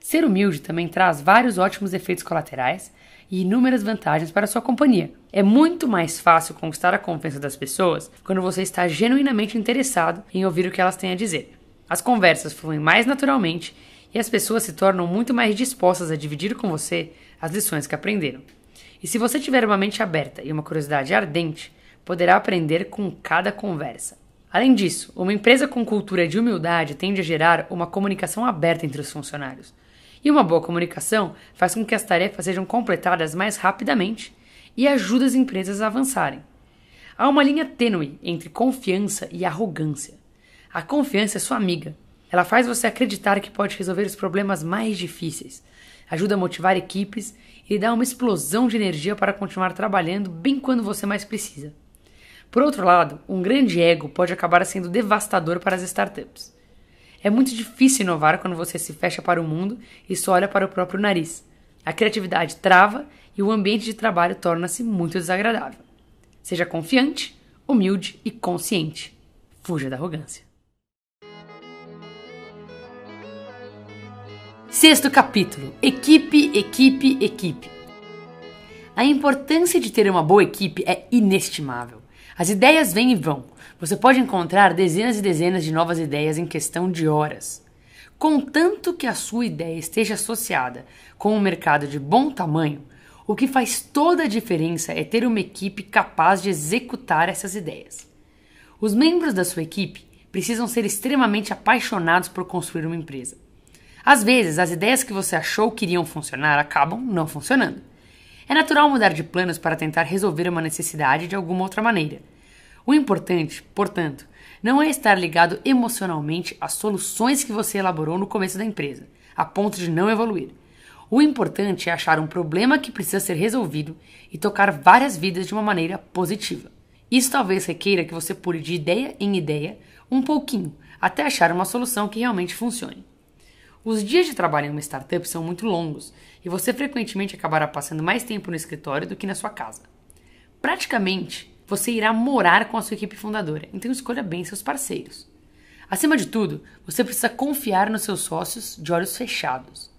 Ser humilde também traz vários ótimos efeitos colaterais e inúmeras vantagens para a sua companhia. É muito mais fácil conquistar a confiança das pessoas quando você está genuinamente interessado em ouvir o que elas têm a dizer. As conversas fluem mais naturalmente e as pessoas se tornam muito mais dispostas a dividir com você as lições que aprenderam. E se você tiver uma mente aberta e uma curiosidade ardente, poderá aprender com cada conversa. Além disso, uma empresa com cultura de humildade tende a gerar uma comunicação aberta entre os funcionários, e uma boa comunicação faz com que as tarefas sejam completadas mais rapidamente e ajuda as empresas a avançarem. Há uma linha tênue entre confiança e arrogância. A confiança é sua amiga. Ela faz você acreditar que pode resolver os problemas mais difíceis, ajuda a motivar equipes e lhe dá uma explosão de energia para continuar trabalhando bem quando você mais precisa. Por outro lado, um grande ego pode acabar sendo devastador para as startups. É muito difícil inovar quando você se fecha para o mundo e só olha para o próprio nariz. A criatividade trava e o ambiente de trabalho torna-se muito desagradável. Seja confiante, humilde e consciente. Fuja da arrogância. Sexto capítulo: Equipe, equipe, equipe. A importância de ter uma boa equipe é inestimável. As ideias vêm e vão, você pode encontrar dezenas e dezenas de novas ideias em questão de horas. Contanto que a sua ideia esteja associada com um mercado de bom tamanho, o que faz toda a diferença é ter uma equipe capaz de executar essas ideias. Os membros da sua equipe precisam ser extremamente apaixonados por construir uma empresa. Às vezes, as ideias que você achou que iriam funcionar acabam não funcionando. É natural mudar de planos para tentar resolver uma necessidade de alguma outra maneira. O importante, portanto, não é estar ligado emocionalmente às soluções que você elaborou no começo da empresa, a ponto de não evoluir. O importante é achar um problema que precisa ser resolvido e tocar várias vidas de uma maneira positiva. Isso talvez requeira que você pule de ideia em ideia um pouquinho, até achar uma solução que realmente funcione. Os dias de trabalho em uma startup são muito longos e você frequentemente acabará passando mais tempo no escritório do que na sua casa. Praticamente, você irá morar com a sua equipe fundadora, então escolha bem seus parceiros. Acima de tudo, você precisa confiar nos seus sócios de olhos fechados.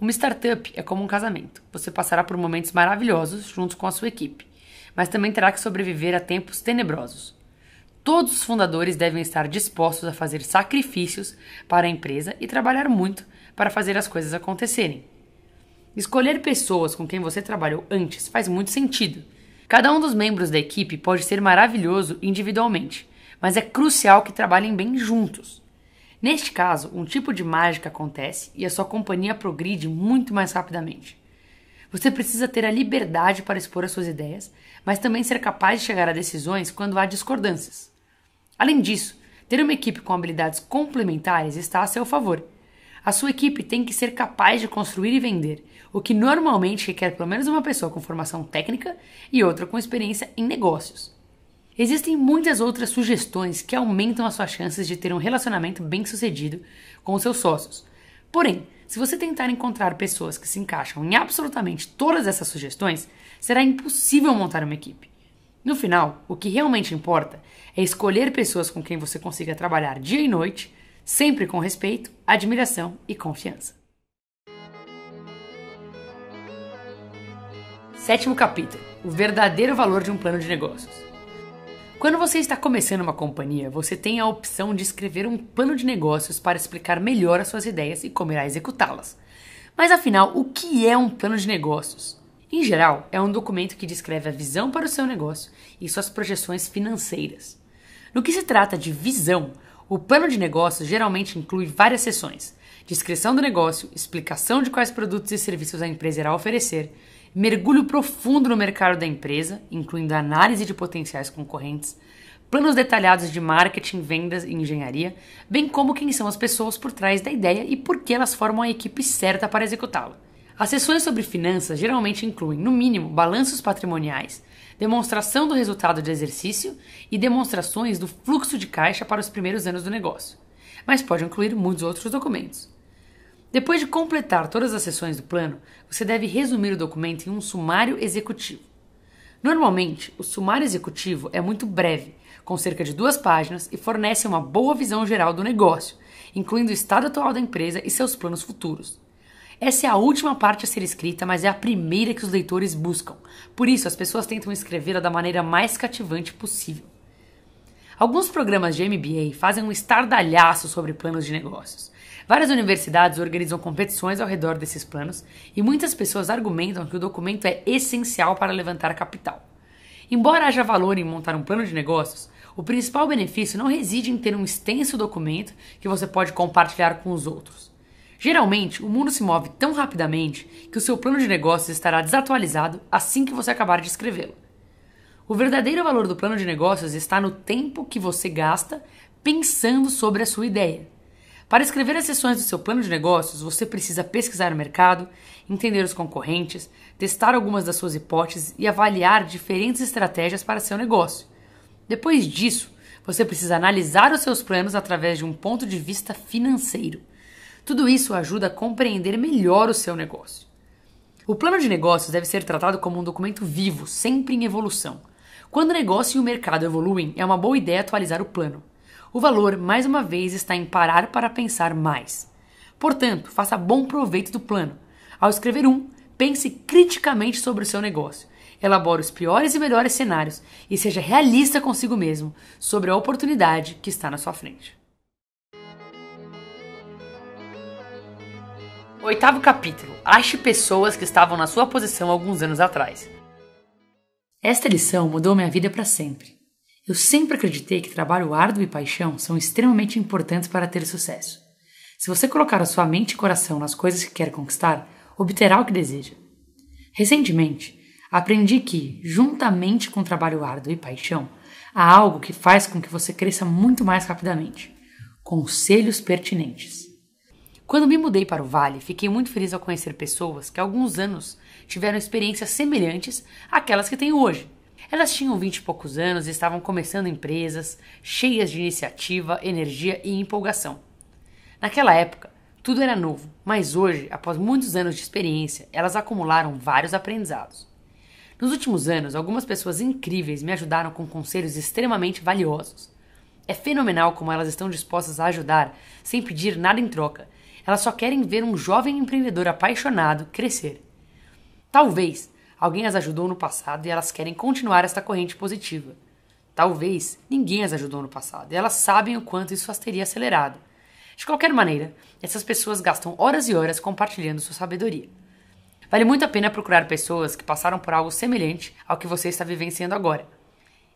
Uma startup é como um casamento. Você passará por momentos maravilhosos junto com a sua equipe, mas também terá que sobreviver a tempos tenebrosos. Todos os fundadores devem estar dispostos a fazer sacrifícios para a empresa e trabalhar muito para fazer as coisas acontecerem. Escolher pessoas com quem você trabalhou antes faz muito sentido Cada um dos membros da equipe pode ser maravilhoso individualmente, mas é crucial que trabalhem bem juntos. Neste caso, um tipo de mágica acontece e a sua companhia progride muito mais rapidamente. Você precisa ter a liberdade para expor as suas ideias, mas também ser capaz de chegar a decisões quando há discordâncias. Além disso, ter uma equipe com habilidades complementares está a seu favor a sua equipe tem que ser capaz de construir e vender, o que normalmente requer pelo menos uma pessoa com formação técnica e outra com experiência em negócios. Existem muitas outras sugestões que aumentam as suas chances de ter um relacionamento bem sucedido com os seus sócios. Porém, se você tentar encontrar pessoas que se encaixam em absolutamente todas essas sugestões, será impossível montar uma equipe. No final, o que realmente importa é escolher pessoas com quem você consiga trabalhar dia e noite sempre com respeito, admiração e confiança. Sétimo capítulo: O verdadeiro valor de um plano de negócios. Quando você está começando uma companhia, você tem a opção de escrever um plano de negócios para explicar melhor as suas ideias e como irá executá-las. Mas afinal, o que é um plano de negócios? Em geral, é um documento que descreve a visão para o seu negócio e suas projeções financeiras. No que se trata de visão, o plano de negócios geralmente inclui várias sessões: descrição do negócio, explicação de quais produtos e serviços a empresa irá oferecer, mergulho profundo no mercado da empresa, incluindo análise de potenciais concorrentes, planos detalhados de marketing, vendas e engenharia, bem como quem são as pessoas por trás da ideia e por que elas formam a equipe certa para executá-la. As sessões sobre finanças geralmente incluem, no mínimo, balanços patrimoniais, demonstração do resultado de exercício e demonstrações do fluxo de caixa para os primeiros anos do negócio, mas pode incluir muitos outros documentos. Depois de completar todas as sessões do plano, você deve resumir o documento em um sumário executivo. Normalmente, o sumário executivo é muito breve, com cerca de duas páginas e fornece uma boa visão geral do negócio, incluindo o estado atual da empresa e seus planos futuros. Essa é a última parte a ser escrita, mas é a primeira que os leitores buscam. Por isso, as pessoas tentam escrevê-la da maneira mais cativante possível. Alguns programas de MBA fazem um estardalhaço sobre planos de negócios. Várias universidades organizam competições ao redor desses planos e muitas pessoas argumentam que o documento é essencial para levantar capital. Embora haja valor em montar um plano de negócios, o principal benefício não reside em ter um extenso documento que você pode compartilhar com os outros. Geralmente, o mundo se move tão rapidamente que o seu plano de negócios estará desatualizado assim que você acabar de escrevê-lo. O verdadeiro valor do plano de negócios está no tempo que você gasta pensando sobre a sua ideia. Para escrever as sessões do seu plano de negócios, você precisa pesquisar o mercado, entender os concorrentes, testar algumas das suas hipóteses e avaliar diferentes estratégias para seu negócio. Depois disso, você precisa analisar os seus planos através de um ponto de vista financeiro. Tudo isso ajuda a compreender melhor o seu negócio. O plano de negócios deve ser tratado como um documento vivo, sempre em evolução. Quando o negócio e o mercado evoluem, é uma boa ideia atualizar o plano. O valor, mais uma vez, está em parar para pensar mais. Portanto, faça bom proveito do plano. Ao escrever um, pense criticamente sobre o seu negócio. Elabore os piores e melhores cenários e seja realista consigo mesmo sobre a oportunidade que está na sua frente. Oitavo capítulo: Ache pessoas que estavam na sua posição alguns anos atrás. Esta lição mudou minha vida para sempre. Eu sempre acreditei que trabalho árduo e paixão são extremamente importantes para ter sucesso. Se você colocar a sua mente e coração nas coisas que quer conquistar, obterá o que deseja. Recentemente, aprendi que, juntamente com trabalho árduo e paixão, há algo que faz com que você cresça muito mais rapidamente: conselhos pertinentes. Quando me mudei para o Vale, fiquei muito feliz ao conhecer pessoas que há alguns anos tiveram experiências semelhantes àquelas que tenho hoje. Elas tinham vinte e poucos anos e estavam começando empresas, cheias de iniciativa, energia e empolgação. Naquela época, tudo era novo, mas hoje, após muitos anos de experiência, elas acumularam vários aprendizados. Nos últimos anos, algumas pessoas incríveis me ajudaram com conselhos extremamente valiosos. É fenomenal como elas estão dispostas a ajudar sem pedir nada em troca elas só querem ver um jovem empreendedor apaixonado crescer. Talvez alguém as ajudou no passado e elas querem continuar esta corrente positiva. Talvez ninguém as ajudou no passado e elas sabem o quanto isso as teria acelerado. De qualquer maneira, essas pessoas gastam horas e horas compartilhando sua sabedoria. Vale muito a pena procurar pessoas que passaram por algo semelhante ao que você está vivenciando agora.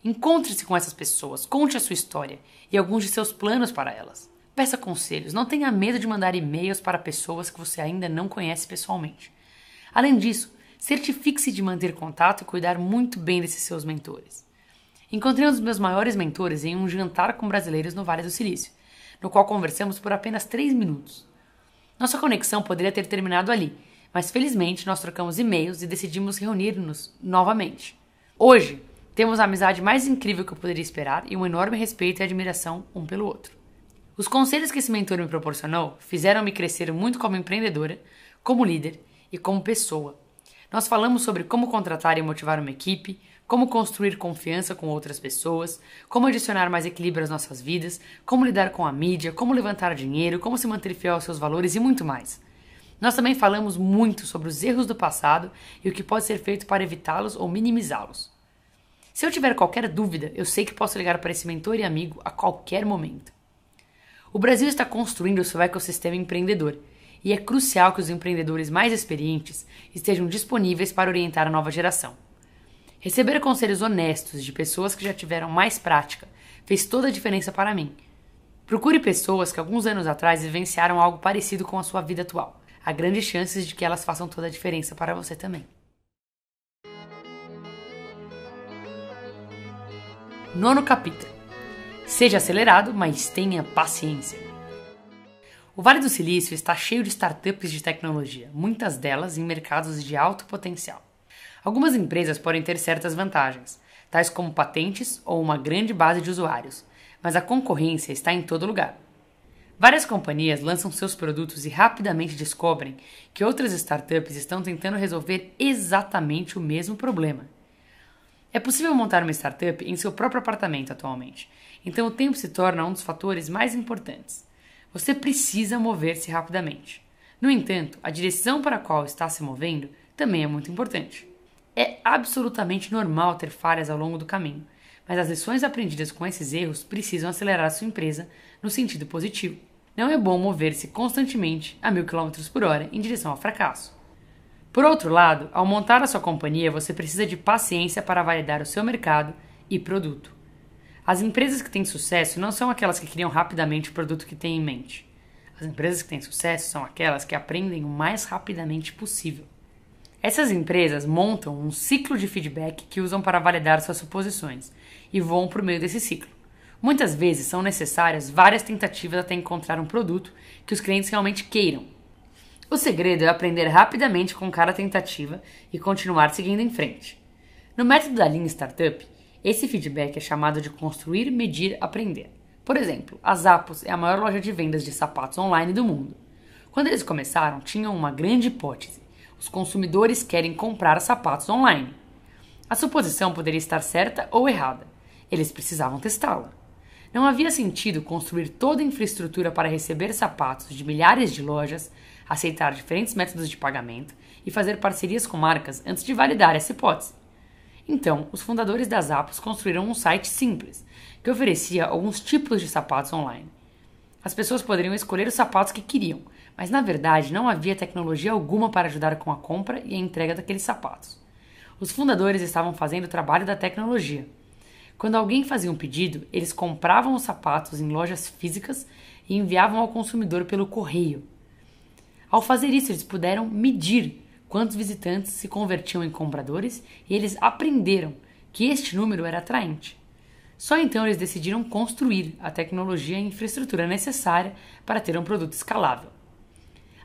Encontre-se com essas pessoas, conte a sua história e alguns de seus planos para elas. Peça conselhos, não tenha medo de mandar e-mails para pessoas que você ainda não conhece pessoalmente. Além disso, certifique-se de manter contato e cuidar muito bem desses seus mentores. Encontrei um dos meus maiores mentores em um jantar com brasileiros no Vale do Silício, no qual conversamos por apenas três minutos. Nossa conexão poderia ter terminado ali, mas felizmente nós trocamos e-mails e decidimos reunir-nos novamente. Hoje, temos a amizade mais incrível que eu poderia esperar e um enorme respeito e admiração um pelo outro. Os conselhos que esse mentor me proporcionou fizeram-me crescer muito como empreendedora, como líder e como pessoa. Nós falamos sobre como contratar e motivar uma equipe, como construir confiança com outras pessoas, como adicionar mais equilíbrio às nossas vidas, como lidar com a mídia, como levantar dinheiro, como se manter fiel aos seus valores e muito mais. Nós também falamos muito sobre os erros do passado e o que pode ser feito para evitá-los ou minimizá-los. Se eu tiver qualquer dúvida, eu sei que posso ligar para esse mentor e amigo a qualquer momento. O Brasil está construindo seu ecossistema empreendedor e é crucial que os empreendedores mais experientes estejam disponíveis para orientar a nova geração. Receber conselhos honestos de pessoas que já tiveram mais prática fez toda a diferença para mim. Procure pessoas que alguns anos atrás vivenciaram algo parecido com a sua vida atual. Há grandes chances de que elas façam toda a diferença para você também. Nono capítulo Seja acelerado, mas tenha paciência. O Vale do Silício está cheio de startups de tecnologia, muitas delas em mercados de alto potencial. Algumas empresas podem ter certas vantagens, tais como patentes ou uma grande base de usuários, mas a concorrência está em todo lugar. Várias companhias lançam seus produtos e rapidamente descobrem que outras startups estão tentando resolver exatamente o mesmo problema. É possível montar uma startup em seu próprio apartamento atualmente, então o tempo se torna um dos fatores mais importantes. Você precisa mover-se rapidamente. No entanto, a direção para a qual está se movendo também é muito importante. É absolutamente normal ter falhas ao longo do caminho, mas as lições aprendidas com esses erros precisam acelerar sua empresa no sentido positivo. Não é bom mover-se constantemente a mil quilômetros por hora em direção ao fracasso. Por outro lado, ao montar a sua companhia, você precisa de paciência para validar o seu mercado e produto. As empresas que têm sucesso não são aquelas que criam rapidamente o produto que têm em mente. As empresas que têm sucesso são aquelas que aprendem o mais rapidamente possível. Essas empresas montam um ciclo de feedback que usam para validar suas suposições e voam por meio desse ciclo. Muitas vezes são necessárias várias tentativas até encontrar um produto que os clientes realmente queiram. O segredo é aprender rapidamente com cada tentativa e continuar seguindo em frente. No método da Lean Startup, esse feedback é chamado de construir, medir, aprender. Por exemplo, a Zappos é a maior loja de vendas de sapatos online do mundo. Quando eles começaram, tinham uma grande hipótese: os consumidores querem comprar sapatos online. A suposição poderia estar certa ou errada. Eles precisavam testá-la. Não havia sentido construir toda a infraestrutura para receber sapatos de milhares de lojas, aceitar diferentes métodos de pagamento e fazer parcerias com marcas antes de validar essa hipótese. Então, os fundadores das Zappos construíram um site simples, que oferecia alguns tipos de sapatos online. As pessoas poderiam escolher os sapatos que queriam, mas na verdade não havia tecnologia alguma para ajudar com a compra e a entrega daqueles sapatos. Os fundadores estavam fazendo o trabalho da tecnologia. Quando alguém fazia um pedido, eles compravam os sapatos em lojas físicas e enviavam ao consumidor pelo correio. Ao fazer isso, eles puderam medir quantos visitantes se convertiam em compradores e eles aprenderam que este número era atraente. Só então eles decidiram construir a tecnologia e a infraestrutura necessária para ter um produto escalável.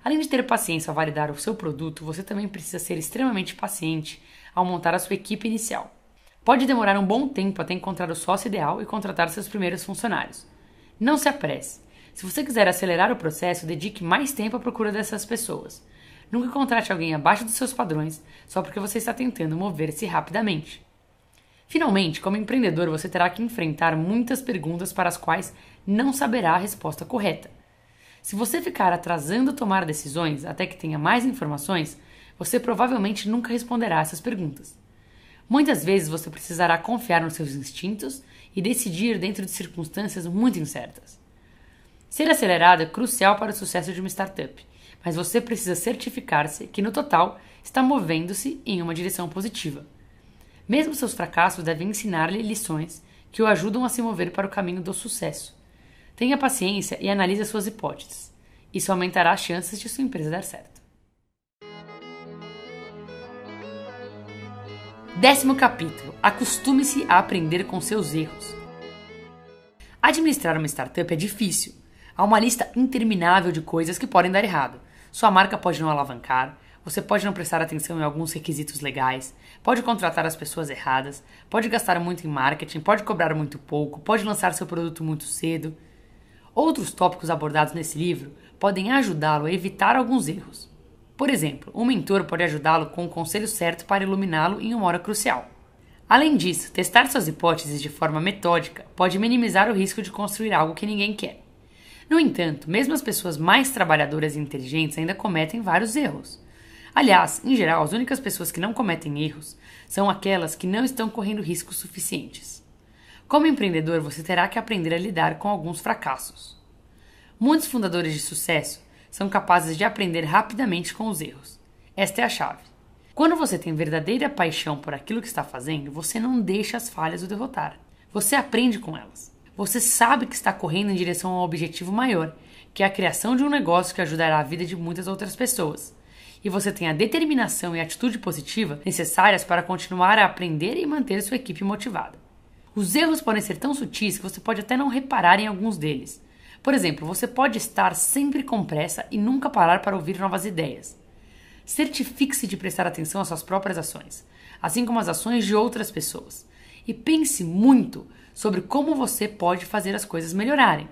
Além de ter paciência ao validar o seu produto, você também precisa ser extremamente paciente ao montar a sua equipe inicial. Pode demorar um bom tempo até encontrar o sócio ideal e contratar seus primeiros funcionários. Não se apresse. Se você quiser acelerar o processo, dedique mais tempo à procura dessas pessoas. Nunca contrate alguém abaixo dos seus padrões só porque você está tentando mover-se rapidamente. Finalmente, como empreendedor, você terá que enfrentar muitas perguntas para as quais não saberá a resposta correta. Se você ficar atrasando tomar decisões até que tenha mais informações, você provavelmente nunca responderá essas perguntas. Muitas vezes você precisará confiar nos seus instintos e decidir dentro de circunstâncias muito incertas. Ser acelerado é crucial para o sucesso de uma startup mas você precisa certificar-se que no total está movendo-se em uma direção positiva. Mesmo seus fracassos devem ensinar-lhe lições que o ajudam a se mover para o caminho do sucesso. Tenha paciência e analise suas hipóteses. Isso aumentará as chances de sua empresa dar certo. Décimo capítulo: Acostume-se a aprender com seus erros. Administrar uma startup é difícil. Há uma lista interminável de coisas que podem dar errado, sua marca pode não alavancar, você pode não prestar atenção em alguns requisitos legais, pode contratar as pessoas erradas, pode gastar muito em marketing, pode cobrar muito pouco, pode lançar seu produto muito cedo. Outros tópicos abordados nesse livro podem ajudá-lo a evitar alguns erros. Por exemplo, um mentor pode ajudá-lo com o conselho certo para iluminá-lo em uma hora crucial. Além disso, testar suas hipóteses de forma metódica pode minimizar o risco de construir algo que ninguém quer. No entanto, mesmo as pessoas mais trabalhadoras e inteligentes ainda cometem vários erros. Aliás, em geral, as únicas pessoas que não cometem erros são aquelas que não estão correndo riscos suficientes. Como empreendedor, você terá que aprender a lidar com alguns fracassos. Muitos fundadores de sucesso são capazes de aprender rapidamente com os erros. Esta é a chave. Quando você tem verdadeira paixão por aquilo que está fazendo, você não deixa as falhas o derrotar. Você aprende com elas. Você sabe que está correndo em direção a um objetivo maior, que é a criação de um negócio que ajudará a vida de muitas outras pessoas. E você tem a determinação e a atitude positiva necessárias para continuar a aprender e manter sua equipe motivada. Os erros podem ser tão sutis que você pode até não reparar em alguns deles. Por exemplo, você pode estar sempre com pressa e nunca parar para ouvir novas ideias. Certifique-se de prestar atenção às suas próprias ações, assim como às ações de outras pessoas. E pense muito sobre como você pode fazer as coisas melhorarem.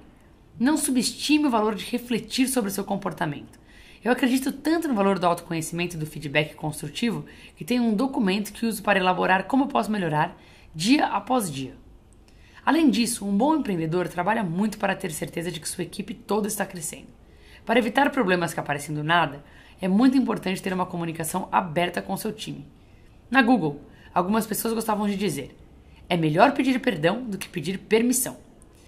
Não subestime o valor de refletir sobre o seu comportamento. Eu acredito tanto no valor do autoconhecimento e do feedback construtivo que tenho um documento que uso para elaborar como eu posso melhorar dia após dia. Além disso, um bom empreendedor trabalha muito para ter certeza de que sua equipe toda está crescendo. Para evitar problemas que aparecem do nada, é muito importante ter uma comunicação aberta com seu time. Na Google, algumas pessoas gostavam de dizer: é melhor pedir perdão do que pedir permissão.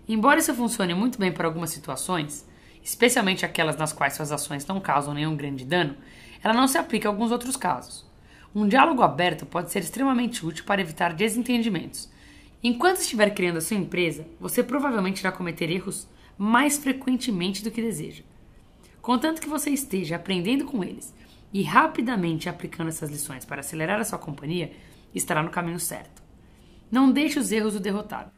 Embora isso funcione muito bem para algumas situações, especialmente aquelas nas quais suas ações não causam nenhum grande dano, ela não se aplica a alguns outros casos. Um diálogo aberto pode ser extremamente útil para evitar desentendimentos. Enquanto estiver criando a sua empresa, você provavelmente irá cometer erros mais frequentemente do que deseja. Contanto que você esteja aprendendo com eles e rapidamente aplicando essas lições para acelerar a sua companhia, estará no caminho certo. Não deixe os erros o derrotar.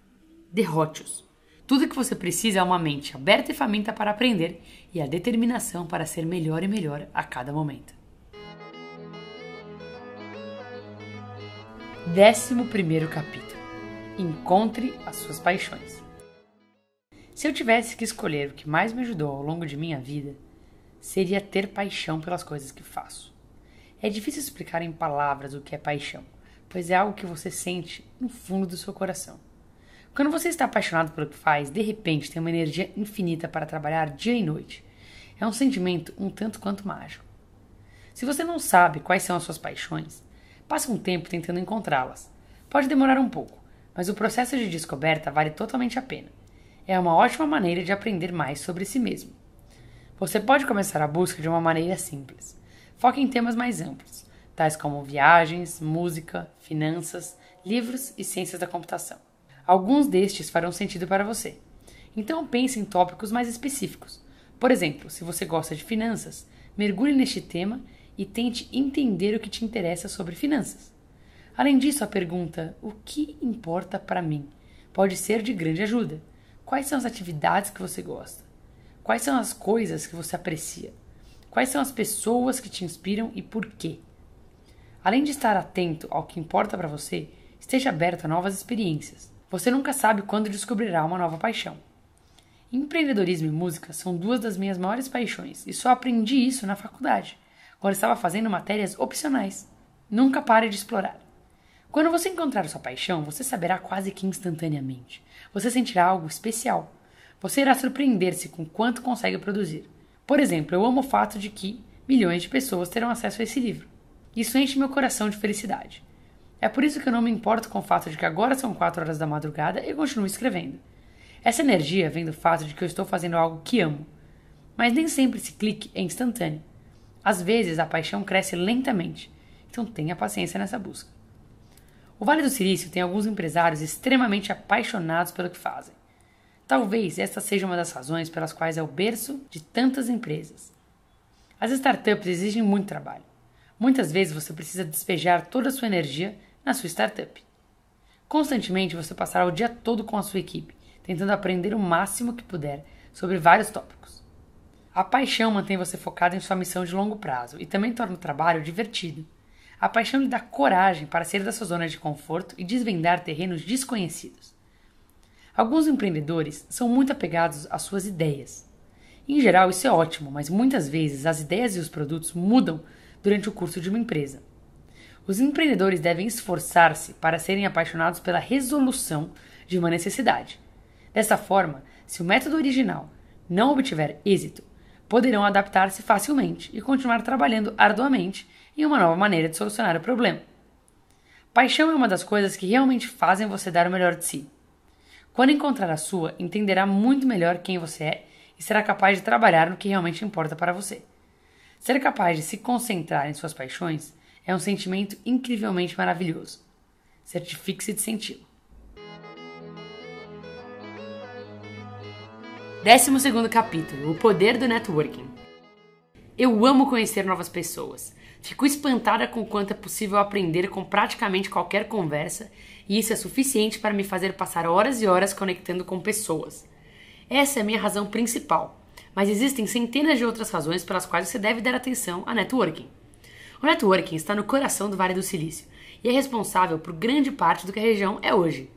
Derrote-os. Tudo que você precisa é uma mente aberta e faminta para aprender e a determinação para ser melhor e melhor a cada momento. Décimo primeiro capítulo. Encontre as suas paixões. Se eu tivesse que escolher o que mais me ajudou ao longo de minha vida, seria ter paixão pelas coisas que faço. É difícil explicar em palavras o que é paixão pois é algo que você sente no fundo do seu coração. Quando você está apaixonado pelo que faz, de repente tem uma energia infinita para trabalhar dia e noite. É um sentimento um tanto quanto mágico. Se você não sabe quais são as suas paixões, passe um tempo tentando encontrá-las. Pode demorar um pouco, mas o processo de descoberta vale totalmente a pena. É uma ótima maneira de aprender mais sobre si mesmo. Você pode começar a busca de uma maneira simples. Foque em temas mais amplos tais como viagens, música, finanças, livros e ciências da computação. Alguns destes farão sentido para você. Então pense em tópicos mais específicos. Por exemplo, se você gosta de finanças, mergulhe neste tema e tente entender o que te interessa sobre finanças. Além disso, a pergunta o que importa para mim pode ser de grande ajuda. Quais são as atividades que você gosta? Quais são as coisas que você aprecia? Quais são as pessoas que te inspiram e por quê? Além de estar atento ao que importa para você, esteja aberto a novas experiências. Você nunca sabe quando descobrirá uma nova paixão. Empreendedorismo e música são duas das minhas maiores paixões e só aprendi isso na faculdade, quando estava fazendo matérias opcionais. Nunca pare de explorar. Quando você encontrar sua paixão, você saberá quase que instantaneamente. Você sentirá algo especial. Você irá surpreender-se com quanto consegue produzir. Por exemplo, eu amo o fato de que milhões de pessoas terão acesso a esse livro. Isso enche meu coração de felicidade. É por isso que eu não me importo com o fato de que agora são quatro horas da madrugada e continuo escrevendo. Essa energia vem do fato de que eu estou fazendo algo que amo. Mas nem sempre esse clique é instantâneo. Às vezes a paixão cresce lentamente, então tenha paciência nessa busca. O Vale do Silício tem alguns empresários extremamente apaixonados pelo que fazem. Talvez esta seja uma das razões pelas quais é o berço de tantas empresas. As startups exigem muito trabalho. Muitas vezes você precisa despejar toda a sua energia na sua startup. Constantemente você passará o dia todo com a sua equipe, tentando aprender o máximo que puder sobre vários tópicos. A paixão mantém você focado em sua missão de longo prazo e também torna o trabalho divertido. A paixão lhe dá coragem para sair da sua zona de conforto e desvendar terrenos desconhecidos. Alguns empreendedores são muito apegados às suas ideias. Em geral, isso é ótimo, mas muitas vezes as ideias e os produtos mudam durante o curso de uma empresa. Os empreendedores devem esforçar-se para serem apaixonados pela resolução de uma necessidade. Dessa forma, se o método original não obtiver êxito, poderão adaptar-se facilmente e continuar trabalhando arduamente em uma nova maneira de solucionar o problema. Paixão é uma das coisas que realmente fazem você dar o melhor de si. Quando encontrar a sua, entenderá muito melhor quem você é e será capaz de trabalhar no que realmente importa para você. Ser capaz de se concentrar em suas paixões é um sentimento incrivelmente maravilhoso. Certifique-se de senti-lo. Décimo segundo capítulo: O poder do networking. Eu amo conhecer novas pessoas. Fico espantada com quanto é possível aprender com praticamente qualquer conversa, e isso é suficiente para me fazer passar horas e horas conectando com pessoas. Essa é a minha razão principal mas existem centenas de outras razões pelas quais você deve dar atenção a networking. O networking está no coração do Vale do Silício e é responsável por grande parte do que a região é hoje.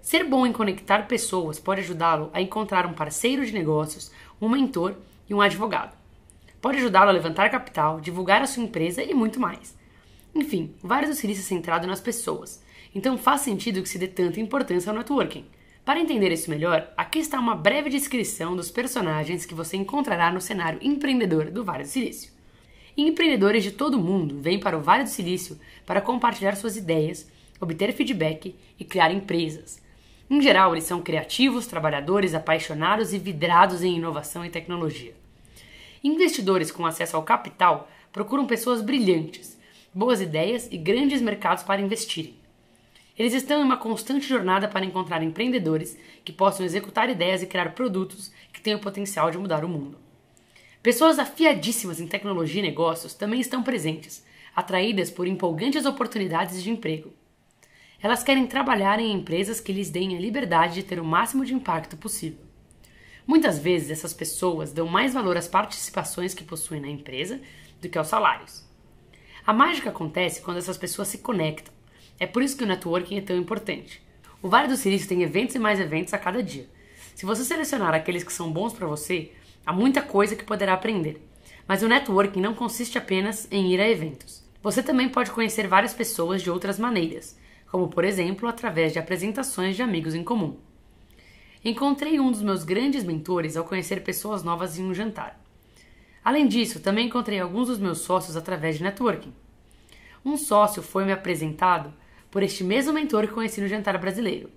Ser bom em conectar pessoas pode ajudá-lo a encontrar um parceiro de negócios, um mentor e um advogado. Pode ajudá-lo a levantar capital, divulgar a sua empresa e muito mais. Enfim, o Vale do Silício é centrado nas pessoas, então faz sentido que se dê tanta importância ao networking. Para entender isso melhor, aqui está uma breve descrição dos personagens que você encontrará no cenário empreendedor do Vale do Silício. empreendedores de todo o mundo vêm para o Vale do Silício para compartilhar suas ideias, obter feedback e criar empresas. Em geral, eles são criativos, trabalhadores, apaixonados e vidrados em inovação e tecnologia. Investidores com acesso ao capital procuram pessoas brilhantes, boas ideias e grandes mercados para investirem. Eles estão em uma constante jornada para encontrar empreendedores que possam executar ideias e criar produtos que tenham o potencial de mudar o mundo. Pessoas afiadíssimas em tecnologia e negócios também estão presentes, atraídas por empolgantes oportunidades de emprego. Elas querem trabalhar em empresas que lhes deem a liberdade de ter o máximo de impacto possível. Muitas vezes essas pessoas dão mais valor às participações que possuem na empresa do que aos salários. A mágica acontece quando essas pessoas se conectam, é por isso que o networking é tão importante. O Vale do Silício tem eventos e mais eventos a cada dia. Se você selecionar aqueles que são bons para você, há muita coisa que poderá aprender. Mas o networking não consiste apenas em ir a eventos. Você também pode conhecer várias pessoas de outras maneiras, como por exemplo através de apresentações de amigos em comum. Encontrei um dos meus grandes mentores ao conhecer pessoas novas em um jantar. Além disso, também encontrei alguns dos meus sócios através de networking. Um sócio foi me apresentado por este mesmo mentor que conheci no jantar brasileiro.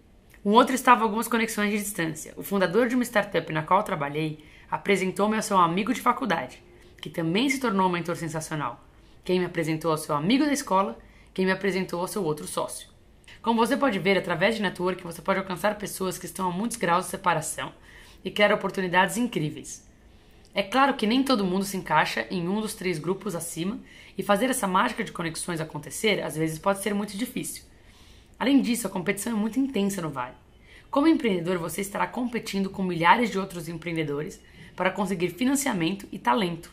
Um outro estava a algumas conexões de distância. O fundador de uma startup na qual trabalhei apresentou-me ao seu amigo de faculdade, que também se tornou um mentor sensacional. Quem me apresentou ao seu amigo da escola, quem me apresentou ao seu outro sócio. Como você pode ver, através de network, você pode alcançar pessoas que estão a muitos graus de separação e criar oportunidades incríveis. É claro que nem todo mundo se encaixa em um dos três grupos acima e fazer essa mágica de conexões acontecer, às vezes, pode ser muito difícil. Além disso, a competição é muito intensa no Vale. Como empreendedor, você estará competindo com milhares de outros empreendedores para conseguir financiamento e talento.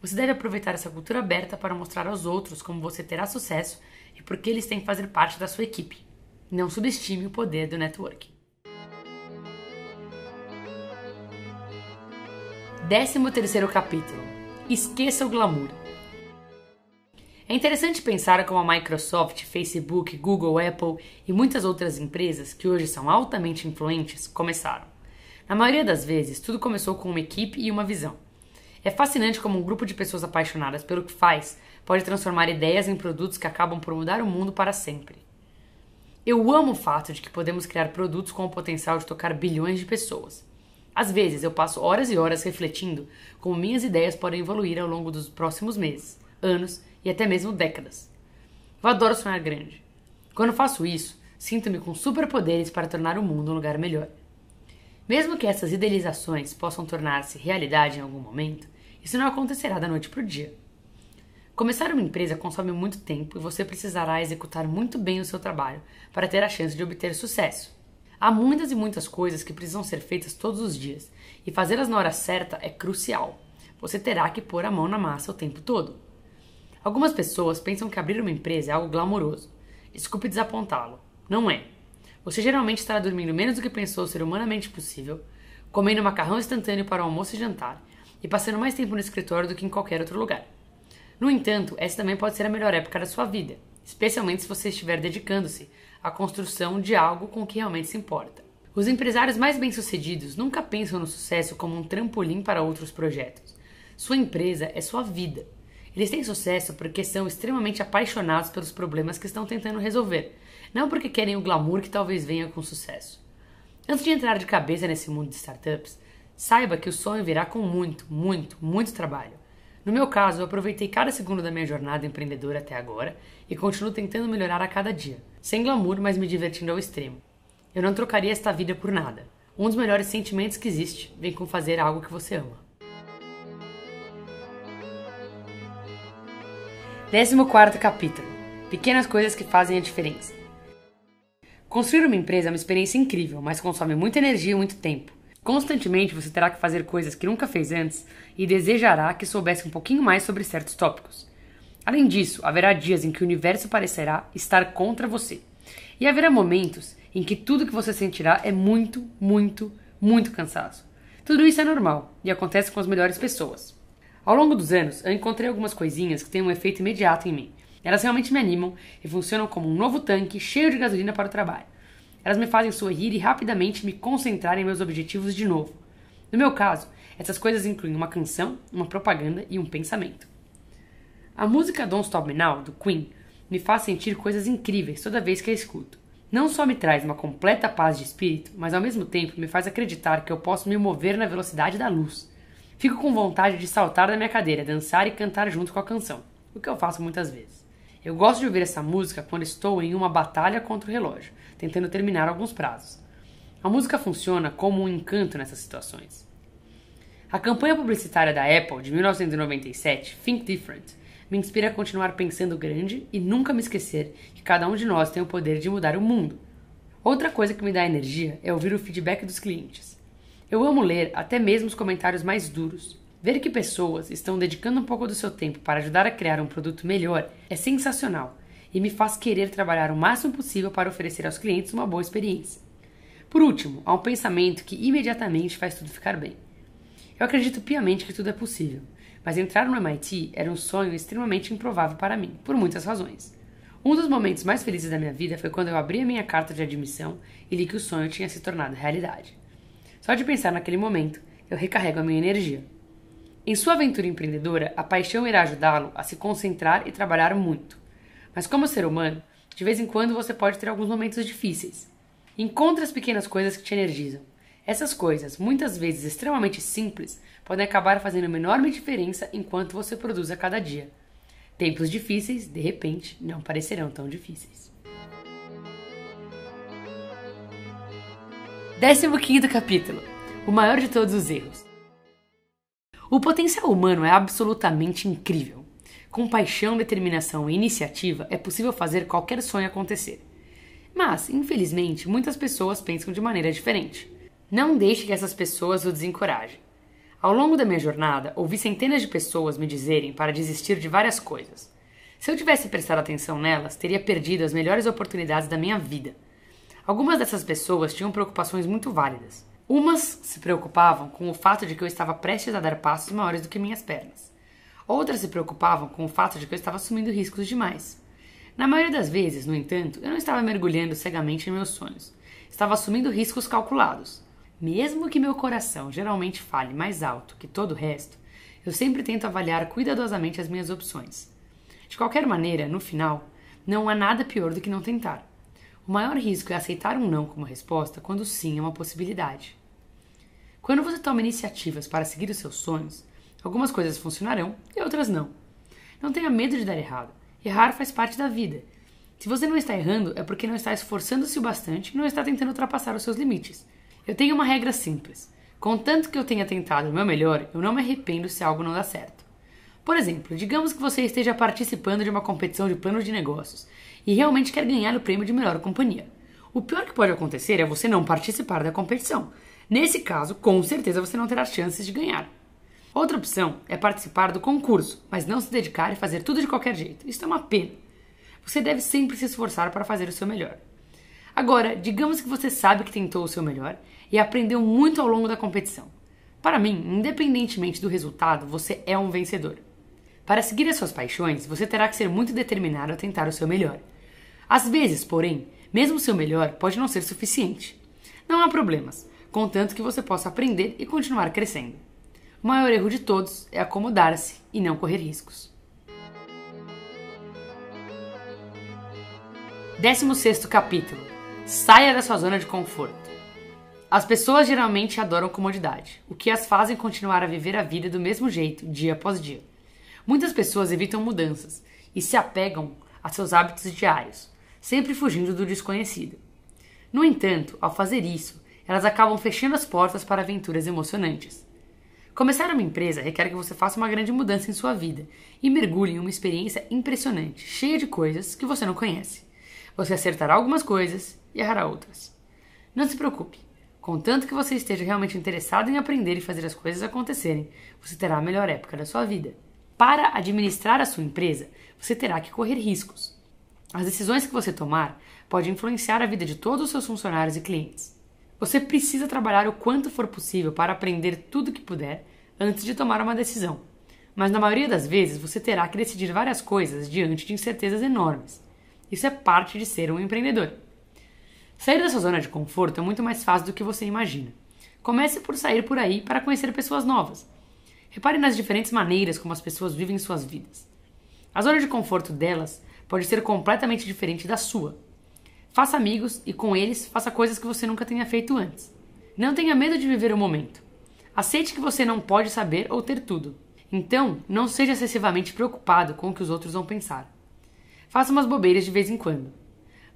Você deve aproveitar essa cultura aberta para mostrar aos outros como você terá sucesso e por que eles têm que fazer parte da sua equipe. Não subestime o poder do networking. 13 terceiro capítulo. Esqueça o glamour. É interessante pensar como a Microsoft, Facebook, Google, Apple e muitas outras empresas que hoje são altamente influentes começaram. Na maioria das vezes, tudo começou com uma equipe e uma visão. É fascinante como um grupo de pessoas apaixonadas pelo que faz pode transformar ideias em produtos que acabam por mudar o mundo para sempre. Eu amo o fato de que podemos criar produtos com o potencial de tocar bilhões de pessoas. Às vezes, eu passo horas e horas refletindo como minhas ideias podem evoluir ao longo dos próximos meses anos e até mesmo décadas. Eu adoro sonhar grande. Quando faço isso, sinto-me com superpoderes para tornar o mundo um lugar melhor. Mesmo que essas idealizações possam tornar-se realidade em algum momento, isso não acontecerá da noite para o dia. Começar uma empresa consome muito tempo e você precisará executar muito bem o seu trabalho para ter a chance de obter sucesso. Há muitas e muitas coisas que precisam ser feitas todos os dias e fazê-las na hora certa é crucial. Você terá que pôr a mão na massa o tempo todo. Algumas pessoas pensam que abrir uma empresa é algo glamouroso. Desculpe desapontá-lo. Não é. Você geralmente estará dormindo menos do que pensou ser humanamente possível, comendo macarrão instantâneo para o almoço e jantar e passando mais tempo no escritório do que em qualquer outro lugar. No entanto, essa também pode ser a melhor época da sua vida, especialmente se você estiver dedicando-se à construção de algo com que realmente se importa. Os empresários mais bem-sucedidos nunca pensam no sucesso como um trampolim para outros projetos. Sua empresa é sua vida. Eles têm sucesso porque são extremamente apaixonados pelos problemas que estão tentando resolver, não porque querem o glamour que talvez venha com sucesso. Antes de entrar de cabeça nesse mundo de startups, saiba que o sonho virá com muito, muito, muito trabalho. No meu caso, eu aproveitei cada segundo da minha jornada empreendedora até agora e continuo tentando melhorar a cada dia, sem glamour, mas me divertindo ao extremo. Eu não trocaria esta vida por nada. Um dos melhores sentimentos que existe vem com fazer algo que você ama. 14 capítulo Pequenas coisas que fazem a diferença. Construir uma empresa é uma experiência incrível, mas consome muita energia e muito tempo. Constantemente você terá que fazer coisas que nunca fez antes e desejará que soubesse um pouquinho mais sobre certos tópicos. Além disso, haverá dias em que o universo parecerá estar contra você. E haverá momentos em que tudo que você sentirá é muito, muito, muito cansaço. Tudo isso é normal e acontece com as melhores pessoas. Ao longo dos anos, eu encontrei algumas coisinhas que têm um efeito imediato em mim. Elas realmente me animam e funcionam como um novo tanque cheio de gasolina para o trabalho. Elas me fazem sorrir e rapidamente me concentrar em meus objetivos de novo. No meu caso, essas coisas incluem uma canção, uma propaganda e um pensamento. A música Don't Stop Me Now, do Queen, me faz sentir coisas incríveis toda vez que a escuto. Não só me traz uma completa paz de espírito, mas ao mesmo tempo me faz acreditar que eu posso me mover na velocidade da luz. Fico com vontade de saltar da minha cadeira, dançar e cantar junto com a canção, o que eu faço muitas vezes. Eu gosto de ouvir essa música quando estou em uma batalha contra o relógio, tentando terminar alguns prazos. A música funciona como um encanto nessas situações. A campanha publicitária da Apple de 1997, Think Different, me inspira a continuar pensando grande e nunca me esquecer que cada um de nós tem o poder de mudar o mundo. Outra coisa que me dá energia é ouvir o feedback dos clientes. Eu amo ler até mesmo os comentários mais duros. Ver que pessoas estão dedicando um pouco do seu tempo para ajudar a criar um produto melhor é sensacional e me faz querer trabalhar o máximo possível para oferecer aos clientes uma boa experiência. Por último, há um pensamento que imediatamente faz tudo ficar bem. Eu acredito piamente que tudo é possível, mas entrar no MIT era um sonho extremamente improvável para mim, por muitas razões. Um dos momentos mais felizes da minha vida foi quando eu abri a minha carta de admissão e li que o sonho tinha se tornado realidade. Só de pensar naquele momento, eu recarrego a minha energia. Em sua aventura empreendedora, a paixão irá ajudá-lo a se concentrar e trabalhar muito. Mas como ser humano, de vez em quando você pode ter alguns momentos difíceis. Encontre as pequenas coisas que te energizam. Essas coisas, muitas vezes extremamente simples, podem acabar fazendo uma enorme diferença enquanto você produz a cada dia. Tempos difíceis, de repente, não parecerão tão difíceis. 15 capítulo O maior de todos os erros. O potencial humano é absolutamente incrível. Com paixão, determinação e iniciativa é possível fazer qualquer sonho acontecer. Mas, infelizmente, muitas pessoas pensam de maneira diferente. Não deixe que essas pessoas o desencorajem. Ao longo da minha jornada, ouvi centenas de pessoas me dizerem para desistir de várias coisas. Se eu tivesse prestado atenção nelas, teria perdido as melhores oportunidades da minha vida. Algumas dessas pessoas tinham preocupações muito válidas. Umas se preocupavam com o fato de que eu estava prestes a dar passos maiores do que minhas pernas. Outras se preocupavam com o fato de que eu estava assumindo riscos demais. Na maioria das vezes, no entanto, eu não estava mergulhando cegamente em meus sonhos. Estava assumindo riscos calculados. Mesmo que meu coração geralmente fale mais alto que todo o resto, eu sempre tento avaliar cuidadosamente as minhas opções. De qualquer maneira, no final, não há nada pior do que não tentar. O maior risco é aceitar um não como resposta quando sim é uma possibilidade. Quando você toma iniciativas para seguir os seus sonhos, algumas coisas funcionarão e outras não. Não tenha medo de dar errado. Errar faz parte da vida. Se você não está errando, é porque não está esforçando-se o bastante e não está tentando ultrapassar os seus limites. Eu tenho uma regra simples. Contanto que eu tenha tentado o meu melhor, eu não me arrependo se algo não dá certo. Por exemplo, digamos que você esteja participando de uma competição de planos de negócios e realmente quer ganhar o prêmio de melhor companhia. O pior que pode acontecer é você não participar da competição. Nesse caso, com certeza você não terá chances de ganhar. Outra opção é participar do concurso, mas não se dedicar e fazer tudo de qualquer jeito. Isso é uma pena. Você deve sempre se esforçar para fazer o seu melhor. Agora, digamos que você sabe que tentou o seu melhor e aprendeu muito ao longo da competição. Para mim, independentemente do resultado, você é um vencedor. Para seguir as suas paixões, você terá que ser muito determinado a tentar o seu melhor. Às vezes, porém, mesmo o seu melhor pode não ser suficiente. Não há problemas, contanto que você possa aprender e continuar crescendo. O maior erro de todos é acomodar-se e não correr riscos. 16 capítulo: Saia da sua zona de conforto. As pessoas geralmente adoram comodidade, o que as fazem continuar a viver a vida do mesmo jeito, dia após dia. Muitas pessoas evitam mudanças e se apegam a seus hábitos diários, sempre fugindo do desconhecido. No entanto, ao fazer isso, elas acabam fechando as portas para aventuras emocionantes. Começar uma empresa requer que você faça uma grande mudança em sua vida e mergulhe em uma experiência impressionante, cheia de coisas que você não conhece. Você acertará algumas coisas e errará outras. Não se preocupe, contanto que você esteja realmente interessado em aprender e fazer as coisas acontecerem, você terá a melhor época da sua vida. Para administrar a sua empresa, você terá que correr riscos. As decisões que você tomar podem influenciar a vida de todos os seus funcionários e clientes. Você precisa trabalhar o quanto for possível para aprender tudo que puder antes de tomar uma decisão. Mas na maioria das vezes você terá que decidir várias coisas diante de incertezas enormes. Isso é parte de ser um empreendedor. Sair da sua zona de conforto é muito mais fácil do que você imagina. Comece por sair por aí para conhecer pessoas novas. Repare nas diferentes maneiras como as pessoas vivem suas vidas. A zona de conforto delas pode ser completamente diferente da sua. Faça amigos e com eles faça coisas que você nunca tenha feito antes. Não tenha medo de viver o momento. Aceite que você não pode saber ou ter tudo. Então, não seja excessivamente preocupado com o que os outros vão pensar. Faça umas bobeiras de vez em quando.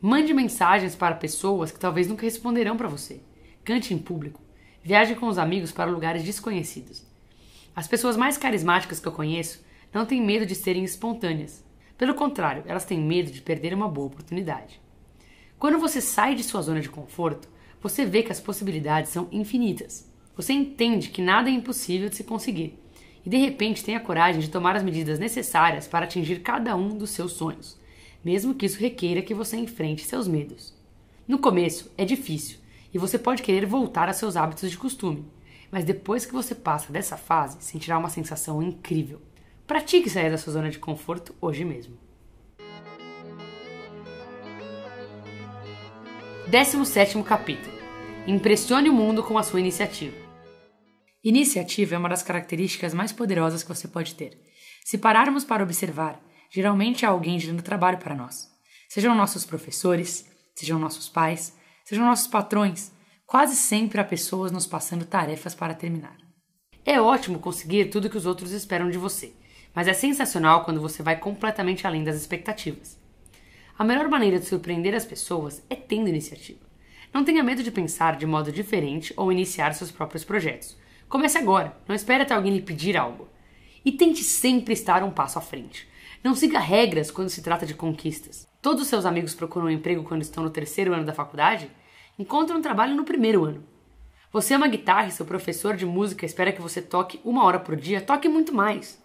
Mande mensagens para pessoas que talvez nunca responderão para você. Cante em público. Viaje com os amigos para lugares desconhecidos. As pessoas mais carismáticas que eu conheço não têm medo de serem espontâneas. Pelo contrário, elas têm medo de perder uma boa oportunidade. Quando você sai de sua zona de conforto, você vê que as possibilidades são infinitas. Você entende que nada é impossível de se conseguir e de repente tem a coragem de tomar as medidas necessárias para atingir cada um dos seus sonhos, mesmo que isso requeira que você enfrente seus medos. No começo é difícil e você pode querer voltar a seus hábitos de costume, mas depois que você passa dessa fase, sentirá uma sensação incrível. Pratique sair da sua zona de conforto hoje mesmo. 17 capítulo Impressione o mundo com a sua iniciativa. Iniciativa é uma das características mais poderosas que você pode ter. Se pararmos para observar, geralmente há alguém gerando trabalho para nós. Sejam nossos professores, sejam nossos pais, sejam nossos patrões, quase sempre há pessoas nos passando tarefas para terminar. É ótimo conseguir tudo que os outros esperam de você mas é sensacional quando você vai completamente além das expectativas. A melhor maneira de surpreender as pessoas é tendo iniciativa. Não tenha medo de pensar de modo diferente ou iniciar seus próprios projetos. Comece agora, não espere até alguém lhe pedir algo. E tente sempre estar um passo à frente. Não siga regras quando se trata de conquistas. Todos seus amigos procuram um emprego quando estão no terceiro ano da faculdade? Encontre um trabalho no primeiro ano. Você ama guitarra e seu professor de música espera que você toque uma hora por dia, toque muito mais.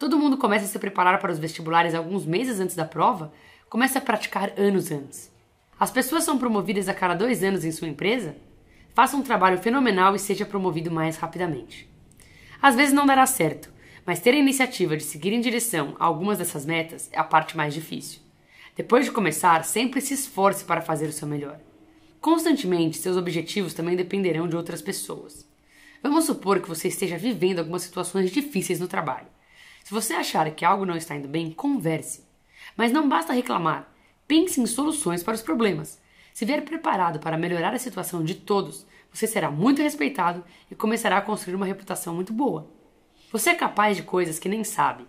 Todo mundo começa a se preparar para os vestibulares alguns meses antes da prova, começa a praticar anos antes. As pessoas são promovidas a cada dois anos em sua empresa? Faça um trabalho fenomenal e seja promovido mais rapidamente. Às vezes não dará certo, mas ter a iniciativa de seguir em direção a algumas dessas metas é a parte mais difícil. Depois de começar, sempre se esforce para fazer o seu melhor. Constantemente, seus objetivos também dependerão de outras pessoas. Vamos supor que você esteja vivendo algumas situações difíceis no trabalho. Se você achar que algo não está indo bem, converse. Mas não basta reclamar. Pense em soluções para os problemas. Se vier preparado para melhorar a situação de todos, você será muito respeitado e começará a construir uma reputação muito boa. Você é capaz de coisas que nem sabe.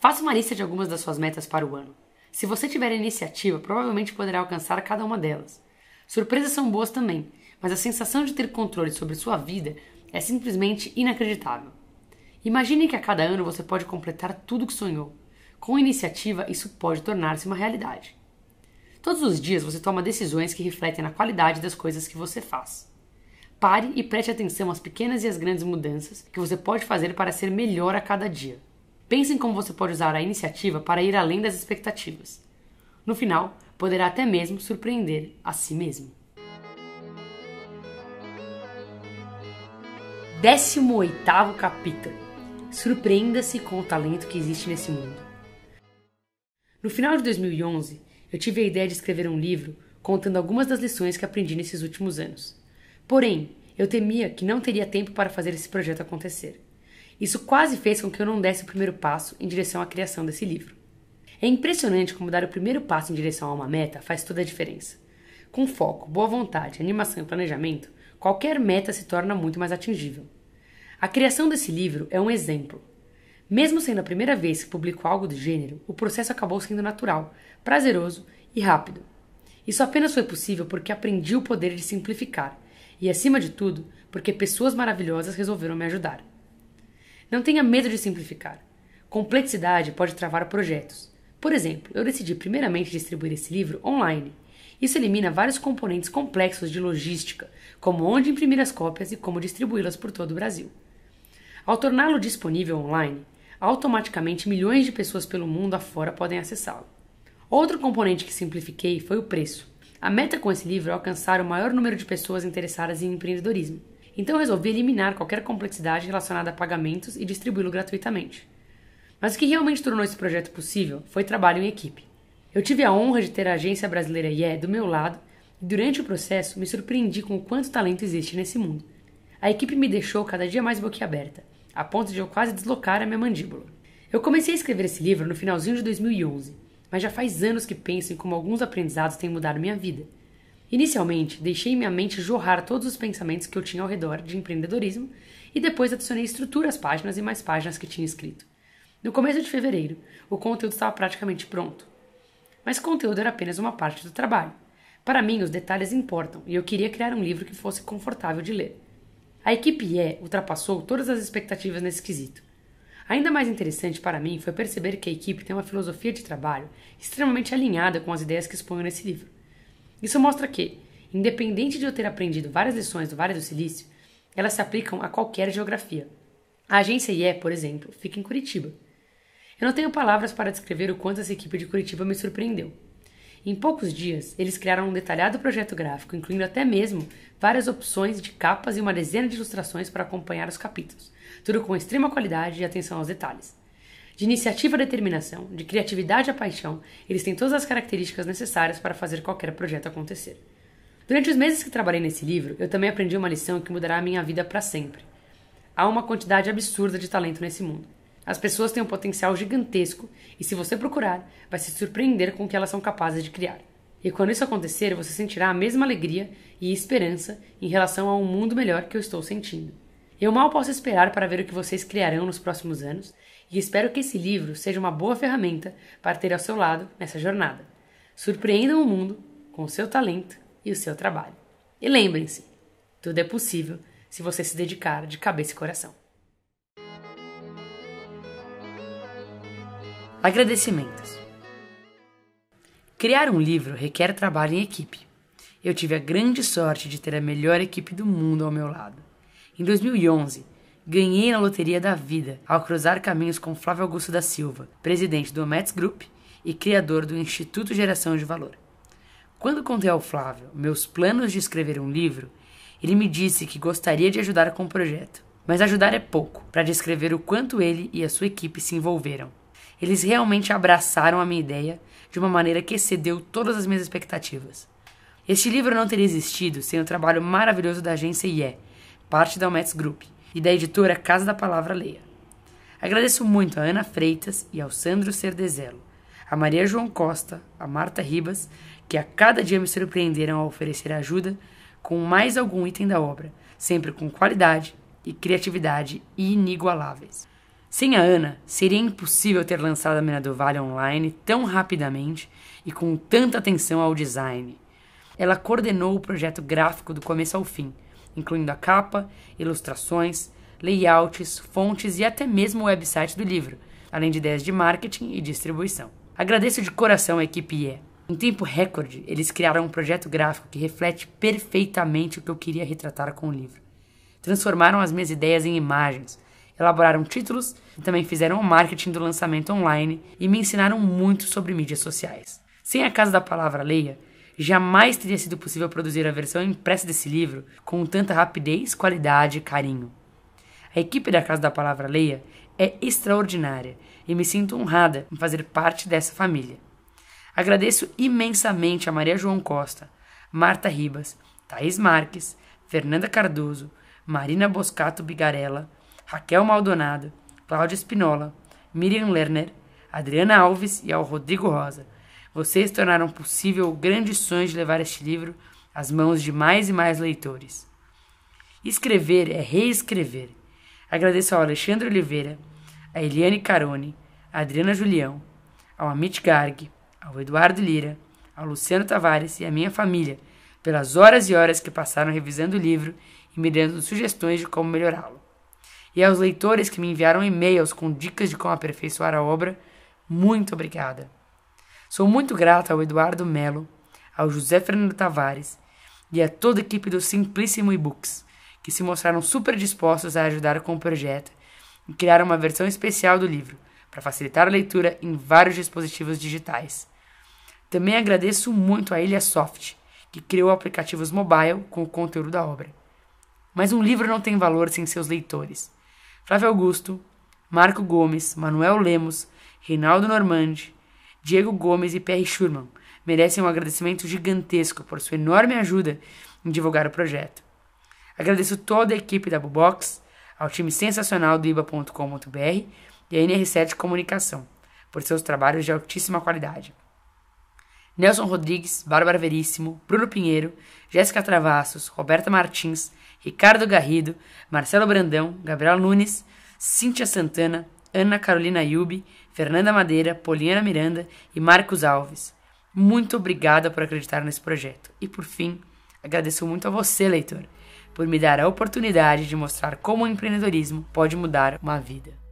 Faça uma lista de algumas das suas metas para o ano. Se você tiver iniciativa, provavelmente poderá alcançar cada uma delas. Surpresas são boas também, mas a sensação de ter controle sobre sua vida é simplesmente inacreditável. Imagine que a cada ano você pode completar tudo que sonhou. Com iniciativa, isso pode tornar-se uma realidade. Todos os dias você toma decisões que refletem na qualidade das coisas que você faz. Pare e preste atenção às pequenas e às grandes mudanças que você pode fazer para ser melhor a cada dia. Pense em como você pode usar a iniciativa para ir além das expectativas. No final, poderá até mesmo surpreender a si mesmo. 18 capítulo Surpreenda-se com o talento que existe nesse mundo. No final de 2011, eu tive a ideia de escrever um livro contando algumas das lições que aprendi nesses últimos anos. Porém, eu temia que não teria tempo para fazer esse projeto acontecer. Isso quase fez com que eu não desse o primeiro passo em direção à criação desse livro. É impressionante como dar o primeiro passo em direção a uma meta faz toda a diferença. Com foco, boa vontade, animação e planejamento, qualquer meta se torna muito mais atingível. A criação desse livro é um exemplo. Mesmo sendo a primeira vez que publico algo do gênero, o processo acabou sendo natural, prazeroso e rápido. Isso apenas foi possível porque aprendi o poder de simplificar e, acima de tudo, porque pessoas maravilhosas resolveram me ajudar. Não tenha medo de simplificar. Complexidade pode travar projetos. Por exemplo, eu decidi primeiramente distribuir esse livro online. Isso elimina vários componentes complexos de logística, como onde imprimir as cópias e como distribuí-las por todo o Brasil. Ao torná-lo disponível online, automaticamente milhões de pessoas pelo mundo afora podem acessá-lo. Outro componente que simplifiquei foi o preço. A meta com esse livro é alcançar o maior número de pessoas interessadas em empreendedorismo. Então resolvi eliminar qualquer complexidade relacionada a pagamentos e distribuí-lo gratuitamente. Mas o que realmente tornou esse projeto possível foi trabalho em equipe. Eu tive a honra de ter a agência brasileira IE do meu lado e durante o processo me surpreendi com o quanto talento existe nesse mundo. A equipe me deixou cada dia mais boquiaberta a ponto de eu quase deslocar a minha mandíbula. Eu comecei a escrever esse livro no finalzinho de 2011, mas já faz anos que penso em como alguns aprendizados têm mudado minha vida. Inicialmente, deixei minha mente jorrar todos os pensamentos que eu tinha ao redor de empreendedorismo e depois adicionei estrutura às páginas e mais páginas que tinha escrito. No começo de fevereiro, o conteúdo estava praticamente pronto. Mas o conteúdo era apenas uma parte do trabalho. Para mim, os detalhes importam e eu queria criar um livro que fosse confortável de ler. A equipe IE ultrapassou todas as expectativas nesse quesito. Ainda mais interessante para mim foi perceber que a equipe tem uma filosofia de trabalho extremamente alinhada com as ideias que exponho nesse livro. Isso mostra que, independente de eu ter aprendido várias lições do Vale do Silício, elas se aplicam a qualquer geografia. A agência IE, por exemplo, fica em Curitiba. Eu não tenho palavras para descrever o quanto essa equipe de Curitiba me surpreendeu. Em poucos dias, eles criaram um detalhado projeto gráfico, incluindo até mesmo várias opções de capas e uma dezena de ilustrações para acompanhar os capítulos, tudo com extrema qualidade e atenção aos detalhes. De iniciativa à determinação, de criatividade à paixão, eles têm todas as características necessárias para fazer qualquer projeto acontecer. Durante os meses que trabalhei nesse livro, eu também aprendi uma lição que mudará a minha vida para sempre. Há uma quantidade absurda de talento nesse mundo. As pessoas têm um potencial gigantesco e, se você procurar, vai se surpreender com o que elas são capazes de criar. E quando isso acontecer, você sentirá a mesma alegria e esperança em relação a um mundo melhor que eu estou sentindo. Eu mal posso esperar para ver o que vocês criarão nos próximos anos e espero que esse livro seja uma boa ferramenta para ter ao seu lado nessa jornada. Surpreendam o mundo com o seu talento e o seu trabalho. E lembrem-se, tudo é possível se você se dedicar de cabeça e coração. Agradecimentos. Criar um livro requer trabalho em equipe. Eu tive a grande sorte de ter a melhor equipe do mundo ao meu lado. Em 2011, ganhei na loteria da vida ao cruzar caminhos com Flávio Augusto da Silva, presidente do Amets Group e criador do Instituto Geração de Valor. Quando contei ao Flávio meus planos de escrever um livro, ele me disse que gostaria de ajudar com o projeto, mas ajudar é pouco para descrever o quanto ele e a sua equipe se envolveram. Eles realmente abraçaram a minha ideia de uma maneira que excedeu todas as minhas expectativas. Este livro não teria existido sem o trabalho maravilhoso da agência IE, parte da Almets Group, e da editora Casa da Palavra Leia. Agradeço muito a Ana Freitas e ao Sandro Cerdezelo, a Maria João Costa, a Marta Ribas, que a cada dia me surpreenderam ao oferecer ajuda com mais algum item da obra, sempre com qualidade e criatividade inigualáveis. Sem a Ana, seria impossível ter lançado a Mina do Vale online tão rapidamente e com tanta atenção ao design. Ela coordenou o projeto gráfico do começo ao fim, incluindo a capa, ilustrações, layouts, fontes e até mesmo o website do livro, além de ideias de marketing e distribuição. Agradeço de coração a equipe IE. Em tempo recorde, eles criaram um projeto gráfico que reflete perfeitamente o que eu queria retratar com o livro. Transformaram as minhas ideias em imagens, elaboraram títulos e também fizeram o marketing do lançamento online e me ensinaram muito sobre mídias sociais. Sem a Casa da Palavra Leia, jamais teria sido possível produzir a versão impressa desse livro com tanta rapidez, qualidade e carinho. A equipe da Casa da Palavra Leia é extraordinária e me sinto honrada em fazer parte dessa família. Agradeço imensamente a Maria João Costa, Marta Ribas, Thaís Marques, Fernanda Cardoso, Marina Boscato Bigarella, Raquel Maldonado, Cláudia Espinola, Miriam Lerner, Adriana Alves e ao Rodrigo Rosa. Vocês tornaram possível o grande sonho de levar este livro às mãos de mais e mais leitores. Escrever é reescrever. Agradeço ao Alexandre Oliveira, a Eliane Carone, a Adriana Julião, ao Amit Garg, ao Eduardo Lira, ao Luciano Tavares e à minha família pelas horas e horas que passaram revisando o livro e me dando sugestões de como melhorá-lo e aos leitores que me enviaram e-mails com dicas de como aperfeiçoar a obra, muito obrigada. Sou muito grata ao Eduardo Melo, ao José Fernando Tavares e a toda a equipe do Simplíssimo eBooks, que se mostraram super dispostos a ajudar com o projeto e criar uma versão especial do livro para facilitar a leitura em vários dispositivos digitais. Também agradeço muito a Ilha Soft, que criou aplicativos mobile com o conteúdo da obra. Mas um livro não tem valor sem seus leitores. Flávio Augusto, Marco Gomes, Manuel Lemos, Reinaldo Normandi, Diego Gomes e Pierre Schurman merecem um agradecimento gigantesco por sua enorme ajuda em divulgar o projeto. Agradeço toda a equipe da Bubox, ao time sensacional do iba.com.br e a NR7 Comunicação, por seus trabalhos de altíssima qualidade. Nelson Rodrigues, Bárbara Veríssimo, Bruno Pinheiro, Jéssica Travassos, Roberta Martins, Ricardo Garrido, Marcelo Brandão, Gabriel Nunes, Cíntia Santana, Ana Carolina Yubi, Fernanda Madeira, Poliana Miranda e Marcos Alves. Muito obrigada por acreditar nesse projeto. E por fim, agradeço muito a você, leitor, por me dar a oportunidade de mostrar como o empreendedorismo pode mudar uma vida.